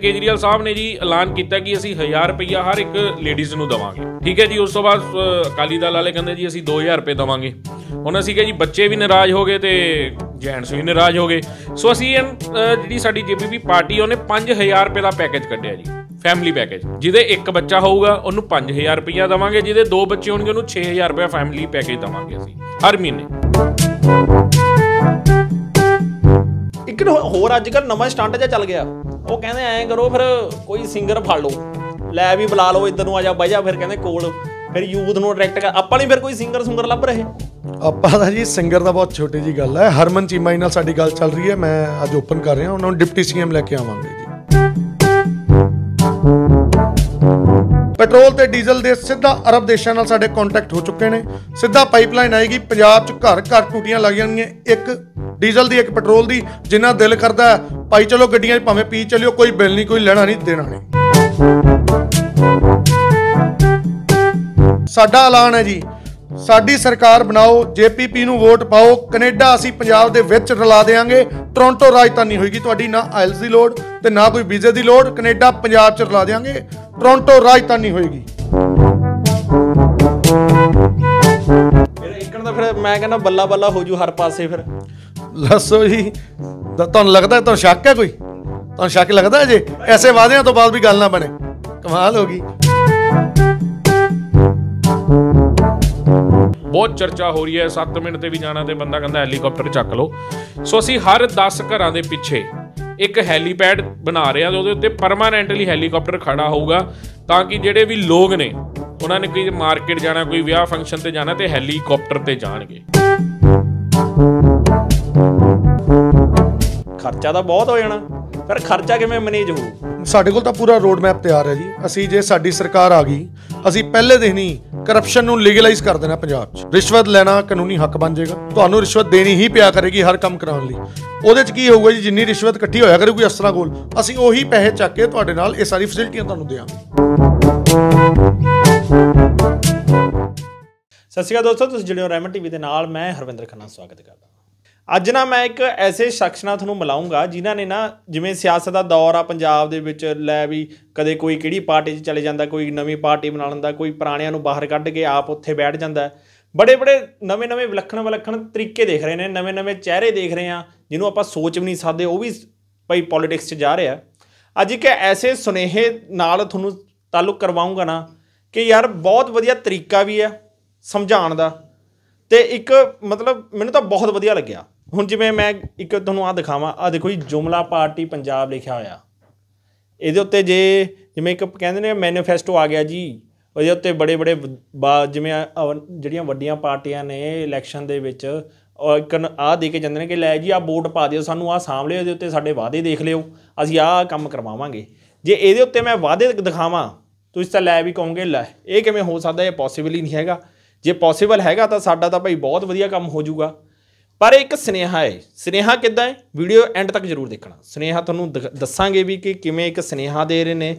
ਕੇਜਰੀਵਾਲ ਸਾਹਿਬ ਨੇ ਜੀ ਐਲਾਨ ਕੀਤਾ ਕਿ ਅਸੀਂ 1000 ਰੁਪਇਆ ਹਰ ਇੱਕ ਲੇਡੀਜ਼ ਨੂੰ ਦਵਾਂਗੇ ਠੀਕ ਹੈ ਜੀ ਉਸ ਤੋਂ ਬਾਅਦ ਅਕਾਲੀ ਦਲ ਵਾਲੇ ਕਹਿੰਦੇ ਜੀ ਅਸੀਂ 2000 ਰੁਪਏ ਦਵਾਂਗੇ ਹੁਣ ਅਸੀਂ ਕਿਹਾ ਜੀ ਬੱਚੇ ਵੀ ਨਾਰਾਜ਼ ਹੋ ਗਏ ਤੇ ਜੈਂਟਸ ਵੀ ਨਾਰਾਜ਼ ਹੋ ਗਏ ਸੋ ਅਸੀਂ ਜਿਹੜੀ ਸਾਡੀ ਜੀਪੀਪੀ ਪਾਰਟੀ ਉਹਨੇ 5000 ਰੁਪਏ ਦਾ ਪੈਕੇਜ ਕੱਢਿਆ ਜੀ ਫੈਮਿਲੀ ਪੈਕੇਜ ਜਿਹਦੇ ਇੱਕ ਬੱਚਾ ਹੋਊਗਾ ਉਹਨੂੰ 5000 ਰੁਪਇਆ ਦਵਾਂਗੇ ਜਿਹਦੇ ਦੋ ਬੱਚੇ ਹੋਣਗੇ ਉਹਨੂੰ 6000 ਰੁਪਇਆ ਫੈਮਿਲੀ ਪੈਕੇਜ ਦਵਾਂਗੇ ਅਸੀਂ ਹਰ ਮਹੀਨੇ ਇੱਕ ਹੋਰ ਅੱਜ ਕੱਲ ਨਵਾਂ ਸਟੰਟ ਜਿਹਾ ਚੱਲ ਗਿਆ ਉਹ ਕਹਿੰਦੇ ਐਂ ਕਰੋ ਫਿਰ ਕੋਈ ਸਿੰਗਰ ਫੜ ਲਓ ਲੈ ਵੀ ਬੁਲਾ ਲਓ ਇੱਧਰ ਨੂੰ ਆ ਜਾ ਬਹਿ ਜਾ ਫਿਰ ਕਹਿੰਦੇ ਕੋਲ ਫਿਰ ਯੂਥ ਨੂੰ ਅਟਰੈਕਟ ਕਰ ਆਪਾਂ ਨਹੀਂ ਫਿਰ ਕੋਈ ਸਿੰਗਰ ਸੁੰਗਰ ਲੱਭ ਰਹੇ ਆਪਾਂ ਦਾ ਜੀ ਸਿੰਗਰ ਦਾ ਬਹੁਤ ਛੋਟੀ ਜੀ ਗੱਲ ਹੈ ਹਰਮਨ ਚੀਮਾ ਨਾਲ ਸਾਡੀ ਗੱਲ ਚੱਲ ਰਹੀ ਹੈ ਮੈਂ ਅੱਜ ਓਪਨ ਕਰ ਰਿਹਾ ਉਹਨਾਂ ਨੂੰ ਡਿਪਟੀ ਸੀਐਮ ਲੈ ਕੇ ਆਵਾਂਗੇ ਜੀ ਪੈਟਰੋਲ ਤੇ ਡੀਜ਼ਲ ਦੇ ਸਿੱਧਾ ਅਰਬ ਦੇਸ਼ਾਂ ਨਾਲ ਸਾਡੇ ਕੰਟੈਕਟ ਹੋ ਚੁੱਕੇ ਨੇ ਸਿੱਧਾ ਪਾਈਪਲਾਈਨ ਆਏਗੀ ਪੰਜਾਬ 'ਚ ਘਰ ਘਰ ਟੂਟੀਆਂ ਲੱਗ ਜਾਣਗੀਆਂ ਇੱਕ ਡੀਜ਼ਲ ਦੀ ਇੱਕ ਪੈਟਰੋਲ ਦੀ ਜਿੰਨਾ ਦਿਲ ਕਰਦਾ ਭਾਈ ਚਲੋ ਗੱਡੀਆਂ 'ਚ ਭਾਵੇਂ ਪੀ ਚਲਿਓ ਕੋਈ ਬਿੱਲ ਨਹੀਂ ਕੋਈ ਲੈਣਾ ਨਹੀਂ ਦੇਣਾ ਨਹੀਂ ਸਾਡਾ ਐਲਾਨ ਹੈ ਜੀ ਸਾਡੀ ਸਰਕਾਰ ਬਣਾਓ ਜੀਪੀਪੀ ਨੂੰ ਵੋਟ ਪਾਓ ਕੈਨੇਡਾ ਅਸੀਂ ਪੰਜਾਬ ਦੇ ਵਿੱਚ ਰਲਾ ਦੇਾਂਗੇ ਟੋਰਾਂਟੋ ਰਾਜਧਾਨੀ ਹੋਏਗੀ ਤੁਹਾਡੀ ਨਾ ਆਇਲਸ ਦੀ ਲੋੜ ਤੇ ਨਾ ਕੋਈ ਵੀਜ਼ੇ ਦੀ ਲੋੜ ਕੈਨੇਡਾ ਪੰਜਾਬ 'ਚ ਰਲਾ ਦੇਾਂਗੇ ਟੋਰਾਂਟੋ ਰਾਜਧਾਨੀ ਹੋਏਗੀ ਦਾ ਫਿਰ ਮੈਂ ਕਹਿੰਦਾ ਬੱਲਾ ਬੱਲਾ ਹੋ ਜੂ ਹਰ ਪਾਸੇ ਫਿਰ ਲੱਸੋ ਜੀ ਤੁਹਾਨੂੰ ਲੱਗਦਾ ਤੁਹਾਨੂੰ ਸ਼ੱਕ ਹੈ ਕੋਈ ਤੁਹਾਨੂੰ ਸ਼ੱਕ ਲੱਗਦਾ ਜੇ ਐਸੇ ਵਾਅਦਿਆਂ ਤੋਂ ਬਾਅਦ ਵੀ ਗੱਲ ਨਾ ਬਣੇ ਕਮਾਲ ਹੋ ਗਈ ਬਹੁਤ ਚਰਚਾ ਹੋ ਰਹੀ ਹੈ 7 ਮਿੰਟ ਤੇ ਵੀ ਜਾਣਾ ਤੇ ਬੰਦਾ ਕਹਿੰਦਾ ਹੈਲੀਕਾਪਟਰ ਚੱਕ ਲਓ ਸੋ ਅਸੀਂ ਹਰ 10 ਘਰਾਂ ਦੇ ਪਿੱਛੇ ਇੱਕ ਹੈਲੀਪੈਡ ਬਣਾ ਰਹੇ ਆ ਉਹਦੇ ਉੱਤੇ ਪਰਮਾਨੈਂਟਲੀ ਹੈਲੀਕਾਪਟਰ ਖੜਾ ਹੋਊਗਾ ਤਾਂ ਕਿ ਜਿਹੜੇ ਵੀ ਲੋਕ ਨੇ ਉਹਨਾਂ ਨੇ ਕੋਈ ਮਾਰਕੀਟ ਜਾਣਾ ਕੋਈ ਵਿਆਹ ਫੰਕਸ਼ਨ ਤੇ ਜਾਣਾ ਤੇ ਹੈਲੀਕਾਪਟਰ ਤੇ ਜਾਣਗੇ ਖਰਚਾ ਤਾਂ ਬਹੁਤ ਹੋ ਜਾਣਾ ਫਿਰ ਖਰਚਾ ਕਿਵੇਂ ਮੈਨੇਜ ਹੋਊ ਸਾਡੇ ਕੋਲ ਤਾਂ ਪੂਰਾ ਰੋਡ ਮੈਪ ਤਿਆਰ ਹੈ ਜੀ ਅਸੀਂ ਜੇ ਸਾਡੀ ਸਰਕਾਰ ਆ ਗਈ ਅਸੀਂ ਪਹਿਲੇ ਦਿਨ ਹੀ ਕਰਪਸ਼ਨ ਨੂੰ ਲੀਗਲਾਈਜ਼ ਕਰ ਦੇਣਾ ਪੰਜਾਬ 'ਚ ਰਿਸ਼ਵਤ ਲੈਣਾ ਕਾਨੂੰਨੀ ਹੱਕ ਬਣ ਜਾਏਗਾ ਤੁਹਾਨੂੰ ਰਿਸ਼ਵਤ ਦੇਣੀ ਹੀ ਪਿਆ ਕਰੇਗੀ ਹਰ ਕੰਮ ਕਰਾਉਣ ਲਈ ਉਹਦੇ 'ਚ ਕੀ ਹੋਊਗਾ ਜੀ ਜਿੰਨੀ ਰਿਸ਼ਵਤ ਇਕੱਠੀ ਹੋਇਆ ਕਰੇਗੀ ਤਰ੍ਹਾਂ ਕੋਲ ਅਸੀਂ ਉਹੀ ਪੈਸੇ ਚੱਕ ਕੇ ਤੁਹਾਡੇ ਨਾਲ ਇਹ ਸਾਰੀ ਫੈਸਿਲਿਟੀਆਂ ਤੁਹਾਨੂੰ ਦੇਵਾਂਗੇ ਸਤਿ ਸ਼੍ਰੀ ਅਕਾਲ ਦੋਸਤੋ ਤੁਸੀਂ ਜਿਹੜੇ ਰੈਮ ਟੀਵੀ ਦੇ ਨਾਲ ਮੈਂ ਹਰਵਿੰਦਰ ਖੰਨਾ ਸਵਾਗਤ ਕਰਦਾ ਅੱਜ ਨਾ ਮੈਂ ਇੱਕ ਐਸੇ ਸ਼ਖਸ ਨਾਲ ਤੁਹਾਨੂੰ ਮਿਲਾਉਂਗਾ ਜਿਨ੍ਹਾਂ ਨੇ ਨਾ ਜਿਵੇਂ ਸਿਆਸਤ ਦਾ ਦੌਰ ਆ ਪੰਜਾਬ ਦੇ ਵਿੱਚ ਲੈ ਵੀ ਕਦੇ ਕੋਈ ਕਿਹੜੀ ਪਾਰਟੀ 'ਚ ਚਲੇ ਜਾਂਦਾ ਕੋਈ ਨਵੀਂ ਪਾਰਟੀ ਬਣਾ ਲੈਂਦਾ ਕੋਈ ਪੁਰਾਣਿਆਂ ਨੂੰ ਬਾਹਰ ਕੱਢ ਕੇ ਆਪ ਉੱਥੇ ਬੈਠ ਜਾਂਦਾ ਬੜੇ ਬੜੇ ਨਵੇਂ ਨਵੇਂ ਵਿਲੱਖਣ ਵਿਲੱਖਣ ਤਰੀਕੇ ਦੇਖ ਰਹੇ ਨੇ ਨਵੇਂ ਨਵੇਂ ਚਿਹਰੇ ਦੇਖ ਰਹੇ ਆ ਜਿਹਨੂੰ ਆਪਾਂ ਸੋਚ ਵੀ ਨਹੀਂ ਸਕਦੇ ਉਹ ਵੀ ਭਾਈ ਪੋਲਿਟਿਕਸ 'ਚ ਜਾ ਰਿਹਾ ਅੱਜ ਇੱਕ ਐਸੇ ਸੁਨੇਹੇ ਨਾਲ ਤੁਹਾਨੂੰ ਤਾਲੁਕ ਕਰਵਾਉਂਗਾ ਨਾ ਕਿ ਯਾਰ ਬਹੁਤ ਵਧੀਆ ਤਰੀਕਾ ਵੀ ਆ ਸਮਝਾਉਣ ਦਾ ਤੇ ਇੱਕ ਮਤਲਬ ਮੈਨੂੰ ਤਾਂ ਬਹੁਤ ਵਧੀਆ ਲੱਗਿਆ ਹੁਣ ਜਿਵੇਂ ਮੈਂ ਇੱਕ ਤੁਹਾਨੂੰ ਆ ਦਿਖਾਵਾਂ ਆ ਦੇਖੋ ਜੀ ਜੁਮਲਾ ਪਾਰਟੀ ਪੰਜਾਬ ਲਿਖਿਆ ਹੋਇਆ ਇਹਦੇ ਉੱਤੇ ਜੇ ਜਿਵੇਂ ਇੱਕ ਕਹਿੰਦੇ ਨੇ ਮੈਨੀਫੈਸਟੋ ਆ ਗਿਆ ਜੀ ਉਹਦੇ ਉੱਤੇ ਬੜੇ ਬੜੇ ਜਿਵੇਂ ਜਿਹੜੀਆਂ ਵੱਡੀਆਂ ਪਾਰਟੀਆਂ ਨੇ ਇਲੈਕਸ਼ਨ ਦੇ ਵਿੱਚ ਆ ਦੇ ਕੇ ਜਾਂਦੇ ਨੇ ਕਿ ਲੈ ਜੀ ਆ ਵੋਟ ਪਾ ਦਿਓ ਸਾਨੂੰ ਆ ਸਾਹਮਣੇ ਲਿਓ ਇਹਦੇ ਉੱਤੇ ਸਾਡੇ ਵਾਅਦੇ ਦੇਖ ਲਿਓ ਅਸੀਂ ਆ ਕੰਮ ਕਰਵਾਵਾਂਗੇ ਜੇ ਇਹਦੇ ਉੱਤੇ ਮੈਂ ਵਾਅਦੇ ਦਿਖਾਵਾਂ ਤੁਸੀਂ ਤਾਂ ਲੈ ਵੀ ਕਹੋਗੇ ਲੈ ਇਹ ਕਿਵੇਂ ਹੋ ਸਕਦਾ ਇਹ ਪੋਸੀਬਲ ਹੀ ਨਹੀਂ ਹੈਗਾ ਜੇ ਪੋਸੀਬਲ ਹੈਗਾ ਤਾਂ ਸਾਡਾ ਤਾਂ ਭਾਈ ਬਹੁਤ ਵਧੀਆ ਕੰਮ ਹੋ ਜਾਊਗਾ ਪਰ ਇੱਕ ਸਨੇਹਾ ਹੈ ਸਨੇਹਾ ਕਿੱਦਾਂ ਹੈ ਵੀਡੀਓ ਐਂਡ ਤੱਕ ਜ਼ਰੂਰ ਦੇਖਣਾ ਸਨੇਹਾ ਤੁਹਾਨੂੰ ਦੱਸਾਂਗੇ ਵੀ ਕਿ ਕਿਵੇਂ ਇੱਕ ਸਨੇਹਾ ਦੇ ਰਹੇ ਨੇ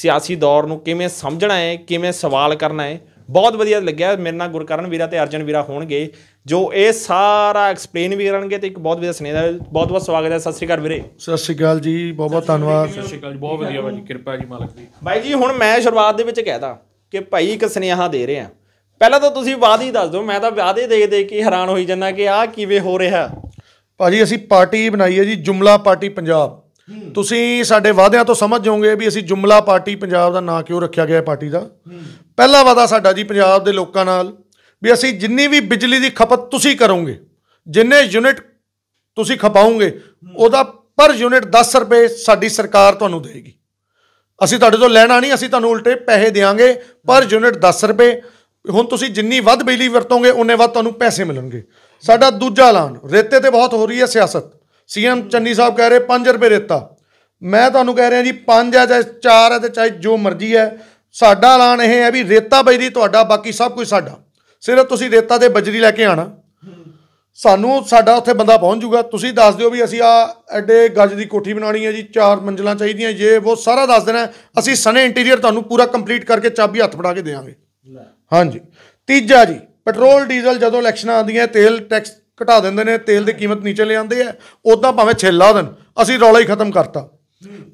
ਸਿਆਸੀ ਦੌਰ ਨੂੰ ਕਿਵੇਂ ਸਮਝਣਾ ਹੈ ਕਿਵੇਂ ਸਵਾਲ ਕਰਨਾ ਹੈ ਬਹੁਤ ਵਧੀਆ ਲੱਗਿਆ ਮੇਰੇ ਨਾਲ ਗੁਰਕਰਨ ਵੀਰਾ ਤੇ ਅਰਜਨ ਵੀਰਾ ਹੋਣਗੇ ਜੋ ਇਹ ਸਾਰਾ ਐਕਸਪਲੇਨ ਵੀ ਕਰਨਗੇ ਤੇ ਇੱਕ ਬਹੁਤ ਵਧੀਆ ਸਨੇਹਾ ਬਹੁਤ ਬਹੁਤ ਸਵਾਗਤ ਹੈ ਸਤਿ ਸ੍ਰੀ ਅਕਾਲ ਵੀਰੇ ਸਤਿ ਸ੍ਰੀ ਅਕਾਲ ਜੀ ਬਹੁਤ ਬਹੁਤ ਧੰਨਵਾਦ ਸਤਿ ਸ੍ਰੀ ਅਕਾਲ ਜੀ ਬਹੁਤ ਵਧੀਆ ਬਾਜੀ ਕਿਰਪਾ ਜੀ ਮਾਲਕ ਦੀ ਬਾਈ ਜੀ ਹੁਣ ਮੈਂ ਸ਼ੁਰੂਆਤ ਦੇ ਵਿੱਚ ਕਹਿਦਾ ਕਿ ਭਾਈ ਇੱਕ ਸਨੇਹਾ ਦੇ ਰਹੇ ਆ ਪਹਿਲਾਂ ਤਾਂ ਤੁਸੀਂ ਵਾਅਦੇ ਹੀ ਦੱਸ ਦਿਓ ਮੈਂ ਤਾਂ ਵਾਅਦੇ ਦੇਖ ਦੇ ਕੇ ਹੈਰਾਨ ਹੋਈ ਜੰਨਾ ਕਿ ਆਹ ਕਿਵੇਂ ਹੋ ਰਿਹਾ ਭਾਜੀ ਅਸੀਂ ਪਾਰਟੀ ਬਣਾਈ ਹੈ ਜੀ ਜੁਮਲਾ ਪਾਰਟੀ ਪੰਜਾਬ ਤੁਸੀਂ ਸਾਡੇ ਵਾਅਦਿਆਂ ਤੋਂ ਸਮਝ ਜਾਓਗੇ ਵੀ ਅਸੀਂ ਜੁਮਲਾ ਪਾਰਟੀ ਪੰਜਾਬ ਦਾ ਨਾਂ ਕਿਉਂ ਰੱਖਿਆ ਗਿਆ ਪਾਰਟੀ ਦਾ ਪਹਿਲਾ ਵਾਅਦਾ ਸਾਡਾ ਜੀ ਪੰਜਾਬ ਦੇ ਲੋਕਾਂ ਨਾਲ ਵੀ ਅਸੀਂ ਜਿੰਨੀ ਵੀ ਬਿਜਲੀ ਦੀ ਖਪਤ ਤੁਸੀਂ ਕਰੋਗੇ ਜਿੰਨੇ ਯੂਨਿਟ ਤੁਸੀਂ ਖਪਾਉਂਗੇ ਉਹਦਾ ਪਰ ਯੂਨਿਟ 10 ਰੁਪਏ ਸਾਡੀ ਸਰਕਾਰ ਤੁਹਾਨੂੰ ਦੇਗੀ ਅਸੀਂ ਤੁਹਾਡੇ ਤੋਂ ਲੈਣਾ ਨਹੀਂ ਅਸੀਂ ਤੁਹਾਨੂੰ ਉਲਟੇ ਪੈਸੇ ਦੇਵਾਂਗੇ ਪਰ ਯੂਨਿਟ 10 ਰੁਪਏ ਹੁਣ ਤੁਸੀਂ ਜਿੰਨੀ ਵੱਧ ਬਿਜਲੀ ਵਰਤੋਗੇ ਉਨੇ ਵੱਧ ਤੁਹਾਨੂੰ ਪੈਸੇ ਮਿਲਣਗੇ ਸਾਡਾ ਦੂਜਾ ਐਲਾਨ ਰੇਤੇ ਤੇ ਬਹੁਤ ਹੋ ਰਹੀ ਹੈ ਸਿਆਸਤ ਸੀਐਮ ਚੰਨੀ ਸਾਹਿਬ ਕਹਿ ਰਹੇ 5 ਰੁਪਏ ਰੇਤਾ ਮੈਂ ਤੁਹਾਨੂੰ ਕਹਿ ਰਿਹਾ ਜੀ 5 ਆ ਜਾਂ 4 ਆ ਤੇ ਚਾਹੇ ਜੋ ਮਰਜ਼ੀ ਹੈ ਸਾਡਾ ਐਲਾਨ ਇਹ ਹੈ ਵੀ ਰੇਤਾ ਬਜਰੀ ਤੁਹਾਡਾ ਬਾਕੀ ਸਭ ਕੁਝ ਸਾਡਾ ਸਿਰਫ ਤੁਸੀਂ ਰੇਤਾ ਤੇ ਬਜਰੀ ਲੈ ਕੇ ਆਣਾ ਸਾਨੂੰ ਸਾਡਾ ਉੱਥੇ ਬੰਦਾ ਪਹੁੰਚ ਜਾਊਗਾ ਤੁਸੀਂ ਦੱਸ ਦਿਓ ਵੀ ਅਸੀਂ ਆ ਐਡੇ ਗੱਜ ਦੀ ਕੋਠੀ ਬਣਾਣੀ ਹੈ ਜੀ ਚਾਰ ਮੰਜ਼ਲਾਂ ਚਾਹੀਦੀਆਂ ਇਹ ਉਹ ਸਾਰਾ ਦੱਸ ਦੇਣਾ ਅਸੀਂ ਸਨੇ ਇੰਟੀਰੀਅਰ ਤੁਹਾਨੂੰ ਪੂਰਾ ਕੰਪਲੀਟ ਕਰਕੇ ਚਾਬੀ ਹੱਥ ਫੜਾ ਕੇ ਦੇਵਾਂਗੇ ਹਾਂਜੀ ਤੀਜਾ ਜੀ ਪੈਟਰੋਲ ਡੀਜ਼ਲ ਜਦੋਂ ਇਲੈਕਸ਼ਨਾਂ ਆਉਂਦੀਆਂ ਤੇਲ ਟੈਕਸ ਘਟਾ ਦਿੰਦੇ ਨੇ ਤੇਲ ਦੀ ਕੀਮਤ ਨੀਚੇ ਲਿਆਉਂਦੇ ਆ ਉਦਾਂ ਭਾਵੇਂ ਛੇਲਾ ਦਿਨ ਅਸੀਂ ਰੌਲਾ ਹੀ ਖਤਮ ਕਰਤਾ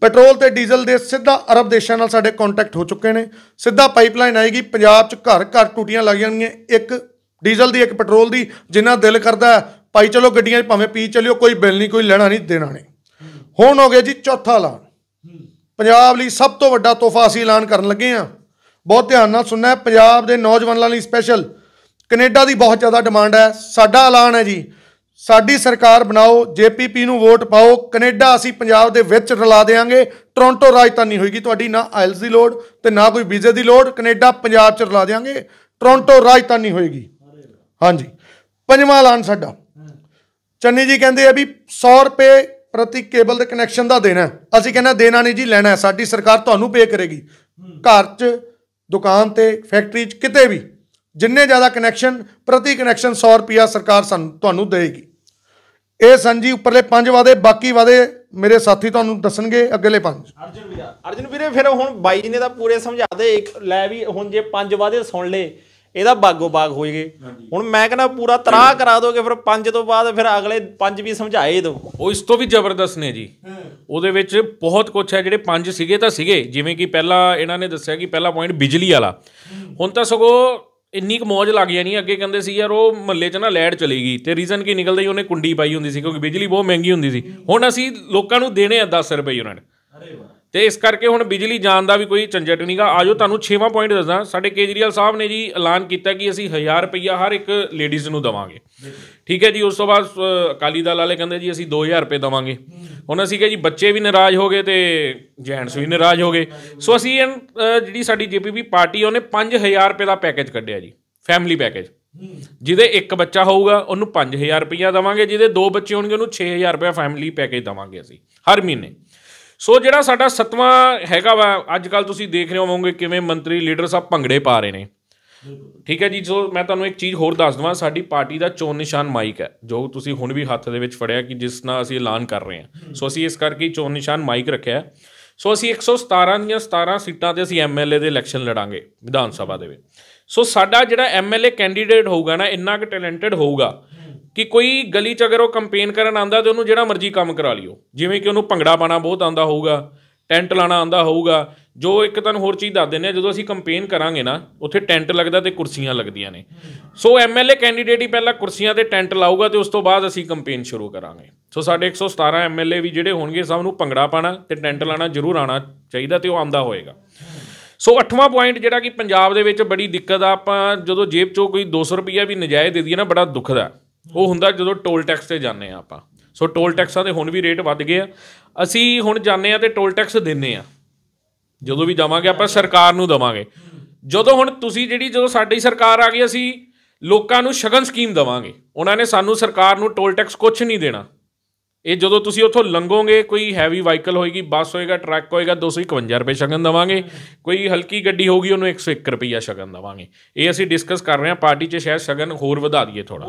ਪੈਟਰੋਲ ਤੇ ਡੀਜ਼ਲ ਦੇ ਸਿੱਧਾ ਅਰਬ ਦੇਸ਼ਾਂ ਨਾਲ ਸਾਡੇ ਕੰਟੈਕਟ ਹੋ ਚੁੱਕੇ ਨੇ ਸਿੱਧਾ ਪਾਈਪਲਾਈਨ ਆਏਗੀ ਪੰਜਾਬ 'ਚ ਘਰ ਘਰ ਟੂਟੀਆਂ ਲੱਗ ਜਾਣਗੀਆਂ ਇੱਕ ਡੀਜ਼ਲ ਦੀ ਇੱਕ ਪੈਟਰੋਲ ਦੀ ਜਿੰਨਾ ਦਿਲ ਕਰਦਾ ਭਾਈ ਚਲੋ ਗੱਡੀਆਂ 'ਚ ਭਾਵੇਂ ਪੀ ਚਲਿਓ ਕੋਈ ਬਿੱਲ ਨਹੀਂ ਕੋਈ ਲੈਣਾ ਨਹੀਂ ਦੇਣਾ ਨਹੀਂ ਹੁਣ ਹੋ ਗਿਆ ਜੀ ਚੌਥਾ ਐਲਾਨ ਪੰਜਾਬ ਲਈ ਸਭ ਤੋਂ ਵੱਡਾ ਤੋਹਫਾ ਅਸੀਂ ਐਲਾਨ ਕਰਨ ਲੱਗੇ ਆ ਬਹੁਤ ਧਿਆਨ ਨਾਲ ਸੁਣਨਾ ਹੈ ਪੰਜਾਬ ਦੇ ਨੌਜਵਾਨਾਂ ਲਈ ਸਪੈਸ਼ਲ ਕੈਨੇਡਾ ਦੀ ਬਹੁਤ ਜ਼ਿਆਦਾ ਡਿਮਾਂਡ ਹੈ ਸਾਡਾ ਐਲਾਨ ਹੈ ਜੀ ਸਾਡੀ ਸਰਕਾਰ ਬਣਾਓ ਜੀਪੀਪੀ ਨੂੰ ਵੋਟ ਪਾਓ ਕੈਨੇਡਾ ਅਸੀਂ ਪੰਜਾਬ ਦੇ ਵਿੱਚ ਰਲਾ ਦੇਾਂਗੇ ਟੋਰਾਂਟੋ ਰਾਜਧਾਨੀ ਹੋਏਗੀ ਤੁਹਾਡੀ ਨਾ ਆਇਲਸ ਦੀ ਲੋੜ ਤੇ ਨਾ ਕੋਈ ਵੀਜ਼ੇ ਦੀ ਲੋੜ ਕੈਨੇਡਾ ਪੰਜਾਬ ਚ ਰਲਾ ਦੇਾਂਗੇ ਟੋਰਾਂਟੋ ਰਾਜਧਾਨੀ ਹੋਏਗੀ ਹਾਂਜੀ ਪੰਜਵਾਂ ਐਲਾਨ ਸਾਡਾ ਚੰਨੀ ਜੀ ਕਹਿੰਦੇ ਆ ਵੀ 100 ਰੁਪਏ ਪ੍ਰਤੀ ਕੇਬਲ ਦੇ ਕਨੈਕਸ਼ਨ ਦਾ ਦੇਣਾ ਅਸੀਂ ਕਹਿੰਦਾ ਦੇਣਾ ਨਹੀਂ ਜੀ ਲੈਣਾ ਸਾਡੀ ਸਰਕਾਰ ਤੁਹਾਨੂੰ ਪੇ ਕਰੇਗੀ ਘਰ 'ਚ ਦੁਕਾਨ ਤੇ ਫੈਕਟਰੀ 'ਚ ਕਿਤੇ ਵੀ ਜਿੰਨੇ ਜ਼ਿਆਦਾ ਕਨੈਕਸ਼ਨ ਪ੍ਰਤੀ ਕਨੈਕਸ਼ਨ 100 ਰੁਪਿਆ ਸਰਕਾਰ ਸਾਨੂੰ ਤੁਹਾਨੂੰ ਦੇਗੀ ਇਹ ਸੰਜੀ ਉੱਪਰਲੇ ਪੰਜ ਵਾਦੇ ਬਾਕੀ ਵਾਦੇ ਮੇਰੇ ਸਾਥੀ ਤੁਹਾਨੂੰ ਦੱਸਣਗੇ ਅਗਲੇ ਪੰਜ ਅਰਜਨ ਵੀਰਾ ਅਰਜਨ ਵੀਰੇ ਫਿਰ ਹੁਣ ਬਾਈ ਜੀ ਨੇ ਤਾਂ ਪੂਰੇ ਸਮਝਾ ਦੇ ਲੈ ਵੀ ਹੁਣ ਜੇ ਪੰਜ ਵਾਦੇ ਸੁਣ ਲੇ ਇਹਦਾ ਬਾਗੋ ਬਾਗ ਹੋਏਗੇ ਹੁਣ ਮੈਂ ਕਹਿੰਦਾ ਪੂਰਾ ਤਰਾਹ ਕਰਾ ਦੋਗੇ ਫਿਰ ਪੰਜ ਤੋਂ ਬਾਅਦ ਫਿਰ ਅਗਲੇ ਪੰਜ ਵੀ ਸਮਝਾਏ ਦੋ ਉਹ ਇਸ ਤੋਂ ਵੀ ਜ਼ਬਰਦਸਤ ਨੇ ਜੀ ਉਹਦੇ ਵਿੱਚ ਬਹੁਤ ਕੁਝ ਹੈ ਜਿਹੜੇ ਪੰਜ ਸੀਗੇ ਤਾਂ ਸੀਗੇ ਜਿਵੇਂ ਕਿ ਪਹਿਲਾਂ ਇਹਨਾਂ ਨੇ ਦੱਸਿਆ ਕਿ ਪਹਿਲਾ ਪੁਆਇੰਟ ਬਿਜਲੀ ਵਾਲਾ ਹੁਣ ਤਾਂ ਸਗੋ ਇੰਨੀ ਕੁ ਮੌਜ ਲੱਗ ਜਾਣੀ ਅੱਗੇ ਕਹਿੰਦੇ ਸੀ ਯਾਰ ਉਹ ਮਹੱਲੇ 'ਚ ਨਾ ਲਾਈਟ ਚਲੀ ਗਈ ਤੇ ਰੀਜ਼ਨ ਕੀ ਨਿਕਲਦਾ ਹੀ ਉਹਨੇ ਕੁੰਡੀ ਪਾਈ ਹੁੰਦੀ ਸੀ ਕਿਉਂਕਿ ਬਿਜਲੀ ਬਹੁਤ ਮਹਿੰਗੀ ਹੁੰਦੀ ਸੀ ਹੁਣ ਅਸੀਂ ਲੋਕਾਂ ਨੂੰ ਦੇਣੇ ਆ 10 ਰੁਪਏ ਯੂਨਿਟ ਅਰੇ ਵਾਹ ਤੇ ਇਸ ਕਰਕੇ ਹੁਣ ਬਿਜਲੀ ਜਾਣ ਦਾ ਵੀ ਕੋਈ ਝੰਜਟ ਨਹੀਂਗਾ ਆਜੋ ਤੁਹਾਨੂੰ 6ਵਾਂ ਪੁਆਇੰਟ ਦੱਸਦਾ ਸਾਡੇ ਕੇਜਰੀਵਾਲ ਸਾਹਿਬ ਨੇ ਜੀ ਐਲਾਨ ਕੀਤਾ ਕਿ ਅਸੀਂ 1000 ਰੁਪਇਆ ਹਰ ਇੱਕ ਲੇਡੀਜ਼ ਨੂੰ ਦਵਾਂਗੇ ਠੀਕ ਹੈ ਜੀ ਉਸ ਤੋਂ ਬਾਅਦ ਅਕਾਲੀ ਦਲ ਵਾਲੇ ਕਹਿੰਦੇ ਜੀ ਅਸੀਂ 2000 ਰੁਪਏ ਦਵਾਂਗੇ ਹੁਣ ਅਸੀਂ ਕਿਹਾ ਜੀ ਬੱਚੇ ਵੀ ਨਾਰਾਜ਼ ਹੋ ਗਏ ਤੇ ਜੈਂਟਸ ਵੀ ਨਾਰਾਜ਼ ਹੋ ਗਏ ਸੋ ਅਸੀਂ ਜਿਹੜੀ ਸਾਡੀ ਜੀਪੀਪੀ ਪਾਰਟੀ ਉਹਨੇ 5000 ਰੁਪਏ ਦਾ ਪੈਕੇਜ ਕੱਢਿਆ ਜੀ ਫੈਮਿਲੀ ਪੈਕੇਜ ਜਿਹਦੇ ਇੱਕ ਬੱਚਾ ਹੋਊਗਾ ਉਹਨੂੰ 5000 ਰੁਪਇਆ ਦਵਾਂਗੇ ਜਿਹਦੇ ਦੋ ਬੱਚੇ ਹੋਣਗੇ ਉਹਨੂੰ 6000 ਰੁਪਇਆ ਫੈਮਿਲੀ ਪੈਕੇਜ ਦਵਾਂਗੇ ਅਸੀਂ ਹਰ ਮਹੀਨੇ ਸੋ ਜਿਹੜਾ ਸਾਡਾ ਸਤਵਾਂ ਹੈਗਾ ਵਾ ਅੱਜ ਕੱਲ ਤੁਸੀਂ ਦੇਖ ਰਹੇ ਹੋਵੋਗੇ ਕਿਵੇਂ ਮੰਤਰੀ ਲੀਡਰ ਸਾਹਿਬ ਭੰਗੜੇ ਪਾ ਰਹੇ ਨੇ ਠੀਕ ਹੈ ਜੀ ਸੋ ਮੈਂ ਤੁਹਾਨੂੰ ਇੱਕ ਚੀਜ਼ ਹੋਰ ਦੱਸ ਦਵਾਂ ਸਾਡੀ ਪਾਰਟੀ ਦਾ ਚੋਣ ਨਿਸ਼ਾਨ ਮਾਈਕ ਹੈ ਜੋ ਤੁਸੀਂ ਹੁਣ ਵੀ ਹੱਥ ਦੇ ਵਿੱਚ ਫੜਿਆ ਕਿ ਜਿਸ ਨਾਲ ਅਸੀਂ ਐਲਾਨ ਕਰ ਰਹੇ ਹਾਂ ਸੋ ਅਸੀਂ ਇਸ ਕਰਕੇ ਚੋਣ ਨਿਸ਼ਾਨ ਮਾਈਕ ਰੱਖਿਆ ਸੋ ਅਸੀਂ 117 ਦੀਆਂ 17 ਸੀਟਾਂ ਤੇ ਅਸੀਂ ਐਮਐਲਏ ਦੇ ਇਲੈਕਸ਼ਨ ਲੜਾਂਗੇ ਵਿਧਾਨ ਸਭਾ ਦੇ ਵਿੱਚ ਸੋ ਸਾਡਾ ਜਿਹੜਾ ਐਮਐਲਏ ਕੈਂਡੀਡੇਟ ਹੋਊਗਾ ਨਾ ਇੰਨਾ ਕੁ ਟੈਲੈਂਟਡ ਹੋਊਗਾ ਕਿ ਕੋਈ ਗਲੀ 'ਚ ਅਗਰ ਉਹ ਕੰਪੇਨ ਕਰਨ ਆਂਦਾ ਤੇ ਉਹਨੂੰ ਜਿਹੜਾ ਮਰਜ਼ੀ ਕੰਮ ਕਰਾ ਲਿਓ ਜਿਵੇਂ ਕਿ ਉਹਨੂੰ ਭੰਗੜਾ ਪਾਣਾ ਬਹੁਤ ਆਂਦਾ ਹੋਊਗਾ ਟੈਂਟ ਲਾਣਾ ਆਂਦਾ ਹੋਊਗਾ ਜੋ ਇੱਕ ਤਨ ਹੋਰ ਚੀਜ਼ ਦੱਸ ਦਿੰਨੇ ਆ ਜਦੋਂ ਅਸੀਂ ਕੰਪੇਨ ਕਰਾਂਗੇ ਨਾ ਉੱਥੇ ਟੈਂਟ ਲੱਗਦਾ ਤੇ ਕੁਰਸੀਆਂ ਲੱਗਦੀਆਂ ਨੇ ਸੋ ਐਮਐਲਏ ਕੈਂਡੀਡੇਟ ਹੀ ਪਹਿਲਾਂ ਕੁਰਸੀਆਂ ਤੇ ਟੈਂਟ ਲਾਊਗਾ ਤੇ ਉਸ ਤੋਂ ਬਾਅਦ ਅਸੀਂ ਕੰਪੇਨ ਸ਼ੁਰੂ ਕਰਾਂਗੇ ਸੋ ਸਾਡੇ 117 ਐਮਐਲਏ ਵੀ ਜਿਹੜੇ ਹੋਣਗੇ ਸਭ ਨੂੰ ਭੰਗੜਾ ਪਾਣਾ ਤੇ ਟੈਂਟ ਲਾਣਾ ਜ਼ਰੂਰ ਆਣਾ ਚਾਹੀਦਾ ਤੇ ਉਹ ਆਂਦਾ ਹੋਏਗਾ ਸੋ 8ਵਾਂ ਪੁਆਇੰਟ ਜਿਹੜਾ ਕਿ ਪੰਜਾਬ ਦੇ ਵਿੱਚ ਬੜੀ ਦਿੱਕਤ ਆ ਆਪਾਂ ਜਦੋਂ ਜੇਬ ਚੋਂ ਕੋਈ 200 ਰੁਪਈਆ ਵੀ ਨਜਾਇਜ਼ ਦੇ ਦਈਏ ਨਾ ਬੜਾ ਦੁੱਖਦਾ ਉਹ ਹੁੰਦਾ ਜਦੋਂ ਟੋਲ ਟੈਕਸ ਤੇ ਜਾਂਦੇ ਆ ਆਪਾਂ ਸੋ ਟੋਲ ਟੈਕਸਾਂ ਦੇ ਹੁਣ ਵੀ ਰੇਟ ਵੱਧ ਗਏ ਆ ਅਸੀਂ ਹੁਣ ਜਾਂਦੇ ਆ ਤੇ ਟੋਲ ਟੈਕਸ ਦਿੰਨੇ ਆ ਜਦੋਂ ਵੀ ਜਾਵਾਂਗੇ ਆਪਾਂ ਸਰਕਾਰ ਨੂੰ ਦਵਾਂਗੇ ਜਦੋਂ ਹੁਣ ਤੁਸੀਂ ਜਿਹੜੀ ਜਦੋਂ ਸਾਡੀ ਸਰਕਾਰ ਆ ਗਈ ਅਸੀਂ ਲੋਕਾਂ ਨੂੰ ਸ਼ਗਨ ਸਕੀਮ ਦਵਾਂਗੇ ਉਹਨਾਂ ਨੇ ਸਾਨੂੰ ਸਰਕਾਰ ਨੂੰ ਟੋਲ ਟੈਕਸ ਕੁਝ ਨਹੀਂ ਦੇਣਾ ਇਹ ਜਦੋਂ ਤੁਸੀਂ ਉੱਥੋਂ ਲੰਘੋਗੇ ਕੋਈ ਹੈਵੀ ਵਾਹਕਲ ਹੋਏਗੀ ਬੱਸ ਹੋਏਗਾ ਟਰੱਕ ਹੋਏਗਾ 251 ਰੁਪਏ ਸ਼ਗਨ ਦਵਾਂਗੇ ਕੋਈ ਹਲਕੀ ਗੱਡੀ ਹੋਗੀ ਉਹਨੂੰ 101 ਰੁਪਿਆ ਸ਼ਗਨ ਦਵਾਂਗੇ ਇਹ ਅਸੀਂ ਡਿਸਕਸ ਕਰ ਰਹੇ ਹਾਂ ਪਾਰਟੀ 'ਚ ਸ਼ਾਇਦ ਸ਼ਗਨ ਹੋਰ ਵਧਾ ਦਈਏ ਥੋੜਾ